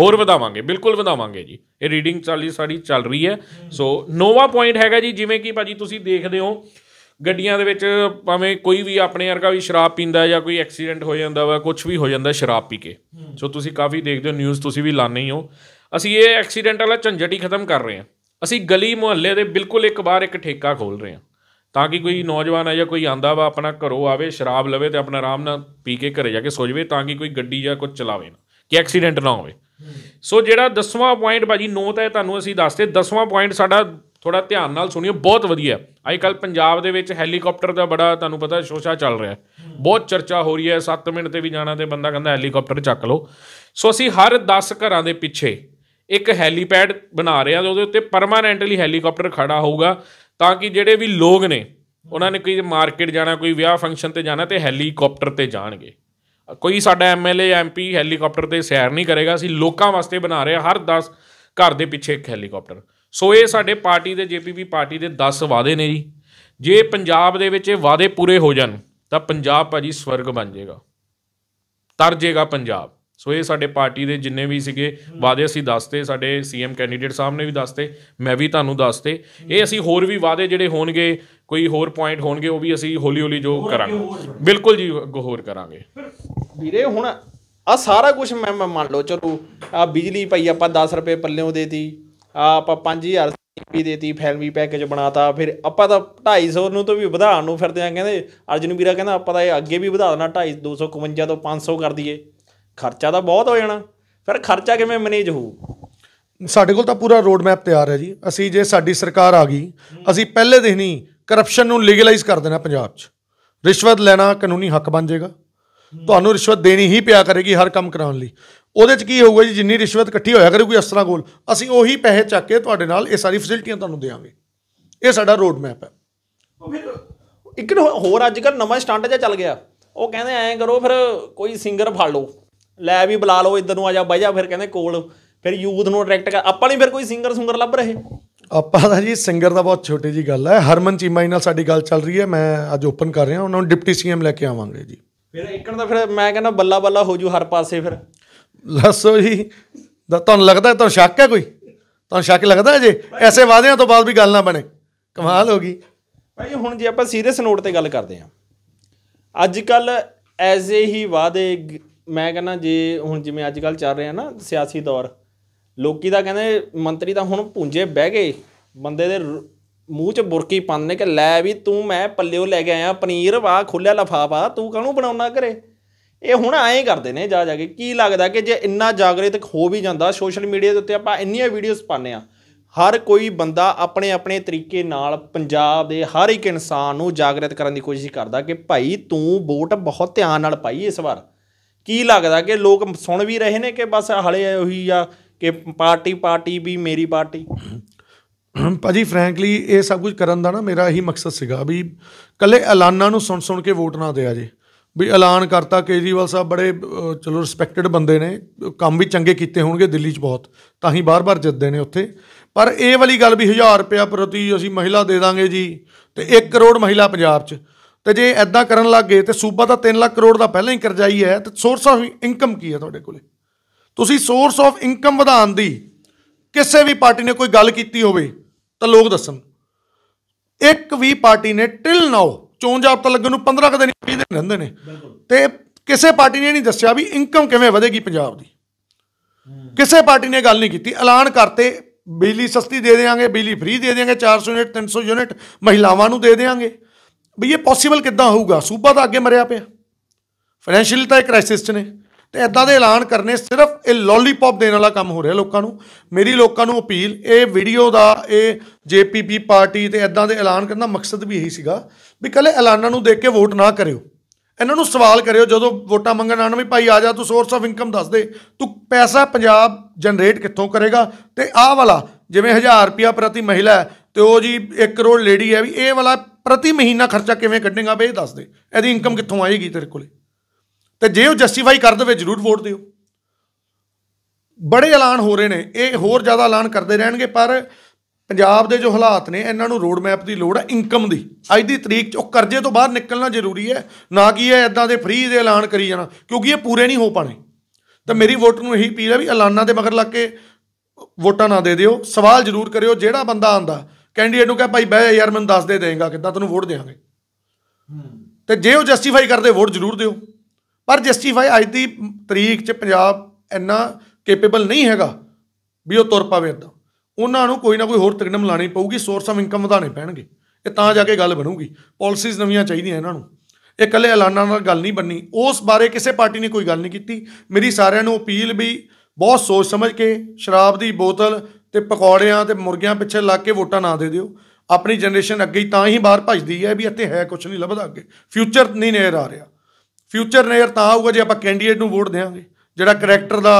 ਹੋਰ ਵਧਾਵਾਂਗੇ ਬਿਲਕੁਲ ਵਧਾਵਾਂਗੇ ਜੀ ਇਹ ਰੀਡਿੰਗ ਚਾਲੀ ਸਾਡੀ ਚੱਲ ਰਹੀ ਹੈ ਸੋ ਨੋਵਾ ਪੁਆਇੰਟ ਹੈਗਾ ਜੀ ਜਿਵੇਂ ਕਿ ਭਾਜੀ ਤੁਸੀਂ ਦੇਖਦੇ ਹੋ ਗੱਡੀਆਂ ਦੇ ਵਿੱਚ ਭਾਵੇਂ ਕੋਈ ਵੀ ਆਪਣੇ ਵਰਗਾ ਵੀ ਸ਼ਰਾਬ ਪੀਂਦਾ ਜਾਂ ਕੋਈ ਐਕਸੀਡੈਂਟ ਹੋ ਜਾਂਦਾ ਵਾ ਕੁਝ ਵੀ ਹੋ ਜਾਂਦਾ ਸ਼ਰਾਬ ਪੀ ਕੇ ਸੋ ਤੁਸੀਂ ਕਾਫੀ ਦੇਖਦੇ ਹੋ ਨਿਊਜ਼ ਤੁਸੀਂ ਵੀ ਲਾਣੇ ਹੀ ਹੋ ਅਸੀਂ ਇਹ ਐਕਸੀਡੈਂਟ ਵਾਲਾ ਝੰਜਟ ਹੀ ਖਤਮ ਕਰ ਰਹੇ ਹਾਂ ਅਸੀਂ ਗਲੀ ਮੁਹੱਲੇ ਦੇ ਬਿਲਕੁਲ ਇੱਕ ਬਾਹਰ ਇੱਕ ਠੇਕਾ ਖੋਲ ਰਹੇ ਹਾਂ ਤਾਂ ਕਿ ਕੋਈ ਨੌਜਵਾਨ ਆ ਜਾਂ ਕੋਈ ਆਂਦਾ ਵਾ ਆਪਣਾ ਘਰੋਂ ਆਵੇ ਸ਼ਰਾਬ ਲਵੇ ਤੇ ਆਪਣਾ ਆਰਾਮ ਨਾਲ ਪੀ ਕੇ ਘਰੇ ਜਾ ਕੇ ਸੋ ਜਵੇ ਤਾਂ ਕਿ ਕੋਈ ਗੱਡੀ ਜਾਂ ਕੁਝ ਚਲਾਵੇ ਨਾ ਕਿ ਐਕਸੀਡੈਂਟ ਨਾ ਹੋਵੇ ਸੋ ਜਿਹੜਾ 10ਵਾਂ ਪੁਆਇੰਟ ਬਾਜੀ ਨੋਟ ਹੈ ਤੁਹਾਨੂੰ ਅਸੀਂ ਦੱਸਦੇ 10ਵਾਂ ਪੁਆਇੰਟ ਸਾਡਾ ਥੋੜਾ ਧਿਆਨ ਨਾਲ ਸੁਣਿਓ ਬਹੁਤ ਵਧੀਆ ਅੱਜ ਕੱਲ ਪੰਜਾਬ ਦੇ ਵਿੱਚ ਹੈਲੀਕਾਪਟਰ ਦਾ ਬੜਾ ਤੁਹਾਨੂੰ ਪਤਾ ਸ਼ੋਸ਼ਾ ਚੱਲ ਰਿਹਾ ਬਹੁਤ ਚਰਚਾ ਹੋ ਰਹੀ ਹੈ 7 ਮਿੰਟ ਤੇ ਵੀ ਜਾਣਾ ਤੇ ਬੰਦਾ ਕਹਿੰਦਾ ਹੈਲੀਕਾਪਟਰ ਚੱਕ ਲਓ ਸੋ ਅਸੀਂ ਹਰ 10 ਘਰਾਂ ਦੇ ਪਿੱਛੇ ਇੱਕ ਹੈਲੀਪੈਡ ਬਣਾ ਰਿਹਾ ਆ ਉਹਦੇ ਉੱਤੇ ਪਰਮਾਨੈਂਟਲੀ ਹੈਲੀਕਾਪਟਰ ਖੜਾ ਹੋਊਗਾ ਤਾਂ ਕਿ ਜਿਹੜੇ ਵੀ ਲੋਕ ਨੇ ਉਹਨਾਂ ਨੇ ਕੋਈ ਮਾਰਕੀਟ ਜਾਣਾ ਕੋਈ ਵਿਆਹ ਫੰਕਸ਼ਨ ਤੇ ਜਾਣਾ ਤੇ ਹੈਲੀਕਾਪਟਰ ਤੇ ਜਾਣਗੇ ਕੋਈ ਸਾਡਾ ਐਮਐਲਏ ਐਮਪੀ ਹੈਲੀਕਾਪਟਰ ਤੇ ਸੈਰ ਨਹੀਂ ਕਰੇਗਾ ਅਸੀਂ ਲੋਕਾਂ ਵਾਸਤੇ ਬਣਾ ਰਹੇ ਹਰ 10 ਘਰ ਦੇ ਪਿੱਛੇ ਇੱਕ ਹੈਲੀਕਾਪਟਰ ਸੋ ਇਹ ਸਾਡੇ ਪਾਰਟੀ ਦੇ ਜੀਪੀਪੀ ਪਾਰਟੀ ਦੇ 10 ਵਾਅਦੇ ਨੇ ਜੀ ਜੇ ਪੰਜਾਬ ਦੇ ਵਿੱਚ ਇਹ ਵਾਅਦੇ ਪੂਰੇ ਹੋ ਜਾਣ ਤਾਂ ਪੰਜਾਬ ਭਾਜੀ ਸਵਰਗ ਬਣ ਜਾਏਗਾ ਤਰ ਜਾਏਗਾ ਪੰਜਾਬ ਸੋ ਇਹ ਸਾਡੇ ਪਾਰਟੀ ਦੇ ਜਿੰਨੇ ਵੀ ਸੀਗੇ ਵਾਅਦੇ ਅਸੀਂ ਦੱਸਤੇ ਸਾਡੇ ਸੀਐਮ ਕੈਂਡੀਡੇਟ ਸਾਹਿਬ ਨੇ ਵੀ ਦੱਸਤੇ ਮੈਂ ਵੀ ਤੁਹਾਨੂੰ ਦੱਸਤੇ ਇਹ ਅਸੀਂ ਹੋਰ ਵੀ ਵਾਅਦੇ ਜਿਹੜੇ ਹੋਣਗੇ ਕੋਈ ਹੋਰ ਪੁਆਇੰਟ ਹੋਣਗੇ ਉਹ ਵੀ ਅਸੀਂ ਹੌਲੀ ਹੌਲੀ ਜੋ ਕਰਾਂਗੇ ਬਿਲਕੁਲ ਜੀ ਹੋਰ ਕਰਾਂਗੇ ਵੀਰੇ ਹੁਣ ਆ ਸਾਰਾ ਕੁਝ ਮੈਂ ਮੰਨ ਲਓ ਚਲੋ ਆ ਬਿਜਲੀ ਪਈ ਆਪਾਂ 10 ਰੁਪਏ ਪੱਲਿਓਂ ਦੇਤੀ ਆ ਆਪਾਂ 5000 ਵੀ ਦੇਤੀ ਫੈਮਿਲੀ ਪੈਕੇਜ ਬਣਾਤਾ ਫਿਰ ਆਪਾਂ ਤਾਂ 250 ਨੂੰ ਤੋਂ ਵੀ ਵਧਾਉਣ ਨੂੰ ਫਿਰਦੇ ਆ ਕਹਿੰਦੇ ਅਰਜਨ ਵੀਰਾ ਕਹਿੰਦਾ ਆਪਾਂ ਤਾਂ ਇਹ ਅੱਗੇ ਵੀ ਵਧਾ ਦੇਣਾ 250 252 ਤੋਂ 500 ਕਰ ਦਈਏ ਖਰਚਾ ਤਾਂ ਬਹੁਤ ਹੋ ਜਾਣਾ ਫਿਰ ਖਰਚਾ ਕਿਵੇਂ ਮੈਨੇਜ ਹੋਊ ਸਾਡੇ ਕੋਲ ਤਾਂ ਪੂਰਾ ਰੋਡ ਮੈਪ ਤਿਆਰ ਹੈ ਜੀ ਅਸੀਂ ਜੇ ਸਾਡੀ ਸਰਕਾਰ ਆ ਗਈ ਅਸੀਂ ਪਹਿਲੇ ਦਿਨ ਹੀ ਕਰਪਸ਼ਨ ਨੂੰ ਲੀਗਲਾਈਜ਼ ਕਰ ਦੇਣਾ ਪੰਜਾਬ 'ਚ ਰਿਸ਼ਵਤ ਲੈਣਾ ਕਾਨੂੰਨੀ ਹੱਕ ਬਣ ਜਾਏਗਾ ਤੁਹਾਨੂੰ ਰਿਸ਼ਵਤ ਦੇਣੀ ਹੀ ਪਿਆ ਕਰੇਗੀ ਹਰ ਕੰਮ ਕਰਾਉਣ ਲਈ ਉਹਦੇ 'ਚ ਕੀ ਹੋਊਗਾ ਜੀ ਜਿੰਨੀ ਰਿਸ਼ਵਤ ਇਕੱਠੀ ਹੋਇਆ ਕਰੂਗੀ ਤਰ੍ਹਾਂ ਕੋਲ ਅਸੀਂ ਉਹੀ ਪੈਸੇ ਚੱਕ ਕੇ ਤੁਹਾਡੇ ਨਾਲ ਇਹ ਸਾਰੀ ਫੈਸਿਲਿਟੀਆਂ ਤੁਹਾਨੂੰ ਦੇਵਾਂਗੇ ਇਹ ਸਾਡਾ ਰੋਡ ਮੈਪ ਹੈ ਇੱਕ ਹੋਰ ਅੱਜ ਕੱਲ ਨਵਾਂ ਸਟੰਟ ਜਿਹਾ ਚੱਲ ਗਿਆ ਉਹ ਕਹਿੰਦੇ ਐਂ ਕਰੋ ਫਿਰ ਕੋਈ ਸਿੰਗਰ ਫੜ ਲਓ ਲੈ ਵੀ ਬੁਲਾ ਲਓ ਇਧਰ ਨੂੰ ਆ ਜਾ ਬਹਿ ਜਾ ਫਿਰ ਕਹਿੰਦੇ ਕੋਲ ਫਿਰ ਯੂਥ ਨੂੰ ਅਟਰੈਕਟ ਕਰ ਆਪਾਂ ਨਹੀਂ ਫਿਰ ਕੋਈ ਸਿੰਗਰ ਸੁੰਗਰ ਲੱਭ ਰਹੇ ਆਪਾਂ ਦਾ ਜੀ ਸਿੰਗਰ ਦਾ ਬਹੁਤ ਛੋਟੀ ਜੀ ਗੱਲ ਹੈ ਹਰਮਨ ਚੀਮਾ ਨਾਲ ਸਾਡੀ ਗੱਲ ਚੱਲ ਰਹੀ ਹੈ ਮੈਂ ਅੱਜ ਓਪਨ ਕਰ ਰਿਹਾ ਉਹਨਾਂ ਨੂੰ ਡਿਪਟੀ ਸੀਐਮ ਲੈ ਕੇ ਆਵਾਂਗੇ ਜੀ ਫਿਰ ਇੱਕਣ ਦਾ ਫਿਰ ਮੈਂ ਕਹਿੰਦਾ ਬੱਲਾ ਬੱਲਾ ਹੋ ਜੂ ਹਰ ਪਾਸੇ ਫਿਰ ਲੱਸੋ ਜੀ ਦਾ ਤੁਹਾਨੂੰ ਲੱਗਦਾ ਤੁਹਾਨੂੰ ਸ਼ੱਕ ਹੈ ਕੋਈ ਤੁਹਾਨੂੰ ਸ਼ੱਕ ਲੱਗਦਾ ਹੈ ਜੇ ਐਸੇ ਵਾਅਦਿਆਂ ਤੋਂ ਬਾਅਦ ਵੀ ਗੱਲ ਨਾ ਬਣੇ ਕਮਾਲ ਹੋ ਗਈ ਭਾਈ ਹੁਣ ਜੇ ਆਪਾਂ ਸੀਰੀਅਸ ਨੋਟ ਤੇ ਗੱਲ ਕਰਦੇ ਆਂ ਅੱਜ ਕੱਲ ਐਸੇ ਹੀ ਵਾਅਦੇ ਮੈਂ ਕਹਿੰਦਾ ਜੇ ਹੁਣ ਜਿਵੇਂ ਅੱਜ ਕੱਲ ਚੱਲ ਰਿਹਾ ਨਾ ਸਿਆਸੀ ਦੌਰ ਲੋਕੀ ਤਾਂ ਕਹਿੰਦੇ ਮੰਤਰੀ ਤਾਂ ਹੁਣ ਪੁੰਜੇ ਬਹਿ ਗਏ ਬੰਦੇ ਦੇ ਮੂੰਹ 'ਚ ਬੁਰਕੀ ਪਾਉਂਦੇ ਕਿ ਲੈ ਵੀ ਤੂੰ ਮੈਂ ਪੱਲਿਓ ਲੈ ਕੇ ਆਇਆ ਪਨੀਰ ਵਾ ਖੁੱਲਿਆ ਲਫਾਫਾ ਤੂੰ ਕਾਹਨੂੰ ਬਣਾਉਣਾ ਘਰੇ ਇਹ ਹੁਣ ਐਂ ਕਰਦੇ ਨੇ ਜਾ ਜਾ ਕੇ ਕੀ ਲੱਗਦਾ ਕਿ ਜੇ ਇੰਨਾ ਜਾਗਰਿਤ ਹੋ ਵੀ ਜਾਂਦਾ ਸੋਸ਼ਲ ਮੀਡੀਆ ਦੇ ਉੱਤੇ ਆਪਾਂ ਇੰਨੀਆਂ ਵੀਡੀਓਜ਼ ਪਾਉਂਦੇ ਆ ਹਰ ਕੋਈ ਬੰਦਾ ਆਪਣੇ ਆਪਣੇ ਤਰੀਕੇ ਨਾਲ ਪੰਜਾਬ ਦੇ ਹਰ ਇੱਕ ਇਨਸਾਨ ਨੂੰ ਜਾਗਰਿਤ ਕਰਨ ਦੀ ਕੋਸ਼ਿਸ਼ ਕਰਦਾ ਕਿ ਭਾਈ ਤੂੰ ਵੋਟ ਬਹੁਤ ਧਿਆਨ ਨਾਲ ਪਾਈ ਇਸ ਵਾਰ ਕੀ ਲੱਗਦਾ ਕਿ ਲੋਕ ਸੁਣ ਵੀ ਰਹੇ ਨੇ ਕਿ ਬਸ ਹਲੇ ਉਹੀ ਆ ਕਿ ਪਾਰਟੀ ਪਾਰਟੀ ਵੀ ਮੇਰੀ ਪਾਰਟੀ ਭਾਜੀ ਫ੍ਰੈਂਕਲੀ ਇਹ ਸਭ ਕੁਝ ਕਰਨ ਦਾ ਨਾ ਮੇਰਾ ਇਹੀ ਮਕਸਦ ਸੀਗਾ ਵੀ ਕੱਲੇ ਐਲਾਨਾਂ ਨੂੰ ਸੁਣ ਸੁਣ ਕੇ ਵੋਟ ਨਾ ਦਿਆ ਜੇ ਵੀ ਐਲਾਨ ਕਰਤਾ ਕੇਜਰੀਵਾਲ ਸਾਹਿਬ ਬੜੇ ਚਲੋ ਰਿਸਪੈਕਟਡ ਬੰਦੇ ਨੇ ਕੰਮ ਵੀ ਚੰਗੇ ਕੀਤੇ ਹੋਣਗੇ ਦਿੱਲੀ 'ਚ ਬਹੁਤ ਤਾਂ ਹੀ ਬਾਰ-ਬਾਰ ਜਿੱਤਦੇ ਨੇ ਉੱਥੇ ਪਰ ਇਹ ਵਾਲੀ ਗੱਲ ਵੀ 1000 ਰੁਪਿਆ ਪ੍ਰਤੀ ਅਸੀਂ ਮਹਿਲਾ ਦੇ ਦਾਂਗੇ ਜੀ ਤੇ 1 ਕਰੋੜ ਮਹਿਲਾ ਪੰਜਾਬ 'ਚ ਤੇ ਜੇ ਐਦਾਂ ਕਰਨ ਲੱਗ ਗਏ ਤੇ ਸੂਬਾ ਤਾਂ 3 ਲੱਖ ਕਰੋੜ ਦਾ ਪਹਿਲਾਂ ਹੀ ਕਰਜ਼ਾਈ ਹੈ ਤੇ ਸੋਰਸ ਆਫ ਇਨਕਮ ਕੀ ਹੈ ਤੁਹਾਡੇ ਕੋਲੇ ਤੁਸੀਂ ਸੋਰਸ ਆਫ ਇਨਕਮ ਵਧਾਉਣ ਦੀ ਕਿਸੇ ਵੀ ਪਾਰਟੀ ਨੇ ਕੋਈ ਗੱਲ ਕੀਤੀ ਹੋਵੇ ਤਾਂ ਲੋਕ ਦੱਸਣ ਇੱਕ ਵੀ ਪਾਰਟੀ ਨੇ ਟਿਲ ਨਾਓ ਚੋਣ ਤਾਂ ਲੱਗਣ ਨੂੰ 15 ਦਿਨ ਨਹੀਂ 20 ਦਿਨ ਰਹਿੰਦੇ ਨੇ ਤੇ ਕਿਸੇ ਪਾਰਟੀ ਨੇ ਨਹੀਂ ਦੱਸਿਆ ਵੀ ਇਨਕਮ ਕਿਵੇਂ ਵਧੇਗੀ ਪੰਜਾਬ ਦੀ ਕਿਸੇ ਪਾਰਟੀ ਨੇ ਗੱਲ ਨਹੀਂ ਕੀਤੀ ਐਲਾਨ ਕਰਤੇ ਬਿਜਲੀ ਸਸਤੀ ਦੇ ਦੇਵਾਂਗੇ ਬਿਜਲੀ ਫ੍ਰੀ ਦੇ ਦੇਵਾਂਗੇ 400 ਯੂਨਿਟ 300 ਯੂਨਿਟ ਮਹਿਲਾਵਾਂ ਨੂੰ ਦੇ ਦੇਵਾਂਗੇ ਵੀ ਇਹ ਪੋਸੀਬਲ ਕਿੱਦਾਂ ਹੋਊਗਾ ਸੂਬਾ ਤਾਂ ਅੱਗੇ ਮਰਿਆ ਪਿਆ ਫਾਈਨੈਂਸ਼ੀਅਲੀ ਤਾਂ ਇਹ ਕ੍ਰਾਈਸਿਸ 'ਚ ਨੇ ਤੇ ਐਦਾਂ ਦੇ ਐਲਾਨ ਕਰਨੇ ਸਿਰਫ ਇਹ ਲੋਲੀਪੌਪ ਦੇਣ ਵਾਲਾ ਕੰਮ ਹੋ ਰਿਹਾ ਲੋਕਾਂ ਨੂੰ ਮੇਰੀ ਲੋਕਾਂ ਨੂੰ ਅਪੀਲ ਇਹ ਵੀਡੀਓ ਦਾ ਇਹ ਜੇਪੀਪੀ ਪਾਰਟੀ ਤੇ ਐਦਾਂ ਦੇ ਐਲਾਨ ਕਰਨ ਦਾ ਮਕਸਦ ਵੀ ਇਹੀ ਸੀਗਾ ਵੀ ਕੱਲੇ ਐਲਾਨਾਂ ਨੂੰ ਦੇਖ ਕੇ ਵੋਟ ਨਾ ਕਰਿਓ ਇਹਨਾਂ ਨੂੰ ਸਵਾਲ ਕਰਿਓ ਜਦੋਂ ਵੋਟਾਂ ਮੰਗਣ ਆਣ ਵੀ ਭਾਈ ਆ ਜਾ ਤੂੰ ਸੋਰਸ ਆਫ ਇਨਕਮ ਦੱਸ ਦੇ ਤੂੰ ਪੈਸਾ ਪੰਜਾਬ ਜਨਰੇਟ ਕਿੱਥੋਂ ਕਰੇਗਾ ਤੇ ਆਹ ਵਾਲਾ ਜਿਵੇਂ 1000 ਰੁਪਿਆ ਪ੍ਰਤੀ ਮਹਿਲਾ ਤੇ ਉਹ ਜੀ 1 ਕਰੋੜ ਲੇਡੀ ਹੈ ਵੀ ਇਹ ਵਾਲਾ ਪ੍ਰਤੀ ਮਹੀਨਾ ਖਰਚਾ ਕਿਵੇਂ ਕੱਢੇਗਾ ਬਈ ਦੱਸ ਦੇ ਇਹਦੀ ਇਨਕਮ ਕਿੱਥੋਂ ਆਏਗੀ ਤੇਰੇ ਕੋਲੇ ਤੇ ਜੇ ਉਹ ਜਸਟੀਫਾਈ ਕਰ ਦੇਵੇ ਜਰੂਰ ਵੋਟ ਦਿਓ ਬੜੇ ਐਲਾਨ ਹੋ ਰਹੇ ਨੇ ਇਹ ਹੋਰ ਜ਼ਿਆਦਾ ਐਲਾਨ ਕਰਦੇ ਰਹਿਣਗੇ ਪਰ ਪੰਜਾਬ ਦੇ ਜੋ ਹਾਲਾਤ ਨੇ ਇਹਨਾਂ ਨੂੰ ਰੋਡ ਮੈਪ ਦੀ ਲੋੜ ਹੈ ਇਨਕਮ ਦੀ ਅੱਜ ਦੀ ਤਰੀਕ 'ਚ ਉਹ ਕਰਜ਼ੇ ਤੋਂ ਬਾਹਰ ਨਿਕਲਣਾ ਜ਼ਰੂਰੀ ਹੈ ਨਾ ਕਿ ਇਹ ਇਦਾਂ ਦੇ ਫ੍ਰੀ ਦੇ ਐਲਾਨ ਕਰੀ ਜਾਣਾ ਕਿਉਂਕਿ ਇਹ ਪੂਰੇ ਨਹੀਂ ਹੋ ਪਾਣੇ ਤਾਂ ਮੇਰੀ ਵੋਟ ਨੂੰ ਇਹੀ ਪੀਰ ਹੈ ਵੀ ਐਲਾਨਾਂ ਦੇ ਮਗਰ ਲੱਗ ਕੇ ਵੋਟਾਂ ਨਾ ਦੇ ਦਿਓ ਸਵਾਲ ਜ਼ਰੂਰ ਕਰਿਓ ਜਿਹੜਾ ਬੰਦਾ ਆਂਦਾ ਕੈਂਡੀਡੇਟ ਨੂੰ ਕਹੇ ਭਾਈ ਬਹਿ ਯਾਰ ਮੈਨੂੰ ਦੱਸ ਦੇ ਦੇਗਾ ਕਿੱਦਾਂ ਤੈਨੂੰ ਵੋਟ ਦੇਵਾਂਗੇ ਤੇ ਜੇ ਉਹ ਜਸਟੀਫਾਈ ਕਰਦੇ ਵੋਟ ਜ਼ਰੂਰ ਦਿਓ ਪਰ ਜਸਟੀਫਾਈ ਅੱਜ ਦੀ ਤਰੀਕ 'ਚ ਪੰਜਾਬ ਇੰਨਾ ਕੈਪੇਬਲ ਨਹੀਂ ਹੈਗਾ ਵੀ ਉਹ ਤੁਰ ਪਾਵੇ ਇਦਾਂ ਉਹਨਾਂ ਨੂੰ ਕੋਈ ਨਾ ਕੋਈ ਹੋਰ ਤਕਨਮ ਲਾਣੀ ਪਊਗੀ ਸੋਰਸ ਆਫ ਇਨਕਮ ਵਧਾਣੇ ਪੈਣਗੇ ਇਹ ਤਾਂ ਜਾ ਕੇ ਗੱਲ ਬਣੂਗੀ ਪਾਲਿਸੀਜ਼ ਨਵੀਆਂ ਚਾਹੀਦੀਆਂ ਇਹਨਾਂ ਨੂੰ ਇਹ ਕੱਲੇ ਐਲਾਨਾਂ ਨਾਲ ਗੱਲ ਨਹੀਂ ਬੰਨੀ ਉਸ ਬਾਰੇ ਕਿਸੇ ਪਾਰਟੀ ਨੇ ਕੋਈ ਗੱਲ ਨਹੀਂ ਕੀਤੀ ਮੇਰੀ ਸਾਰਿਆਂ ਨੂੰ ਅਪੀਲ ਵੀ ਬਹੁਤ ਸੋਚ ਸਮਝ ਕੇ ਸ਼ਰਾਬ ਦੀ ਬੋਤਲ ਤੇ ਪਕੌੜਿਆਂ ਤੇ ਮੁਰਗੀਆਂ ਪਿੱਛੇ ਲੱਗ ਕੇ ਵੋਟਾਂ ਨਾ ਦੇ ਦਿਓ ਆਪਣੀ ਜਨਰੇਸ਼ਨ ਅੱਗੇ ਤਾਂ ਹੀ ਬਾਹਰ ਭੱਜਦੀ ਹੈ ਵੀ ਇੱਥੇ ਹੈ ਕੁਝ ਨਹੀਂ ਲੱਭਦਾ ਅੱਗੇ ਫਿਊਚਰ ਨਹੀਂ ਨੇਰ ਆ ਰਿਹਾ ਫਿਊਚਰ ਨੇਰ ਤਾਂ ਆਊਗਾ ਜੇ ਆਪਾਂ ਕੈਂਡੀਡੇਟ ਨੂੰ ਵੋਟ ਦੇਾਂਗੇ ਜਿਹੜਾ ਕੈਰੈਕਟਰ ਦਾ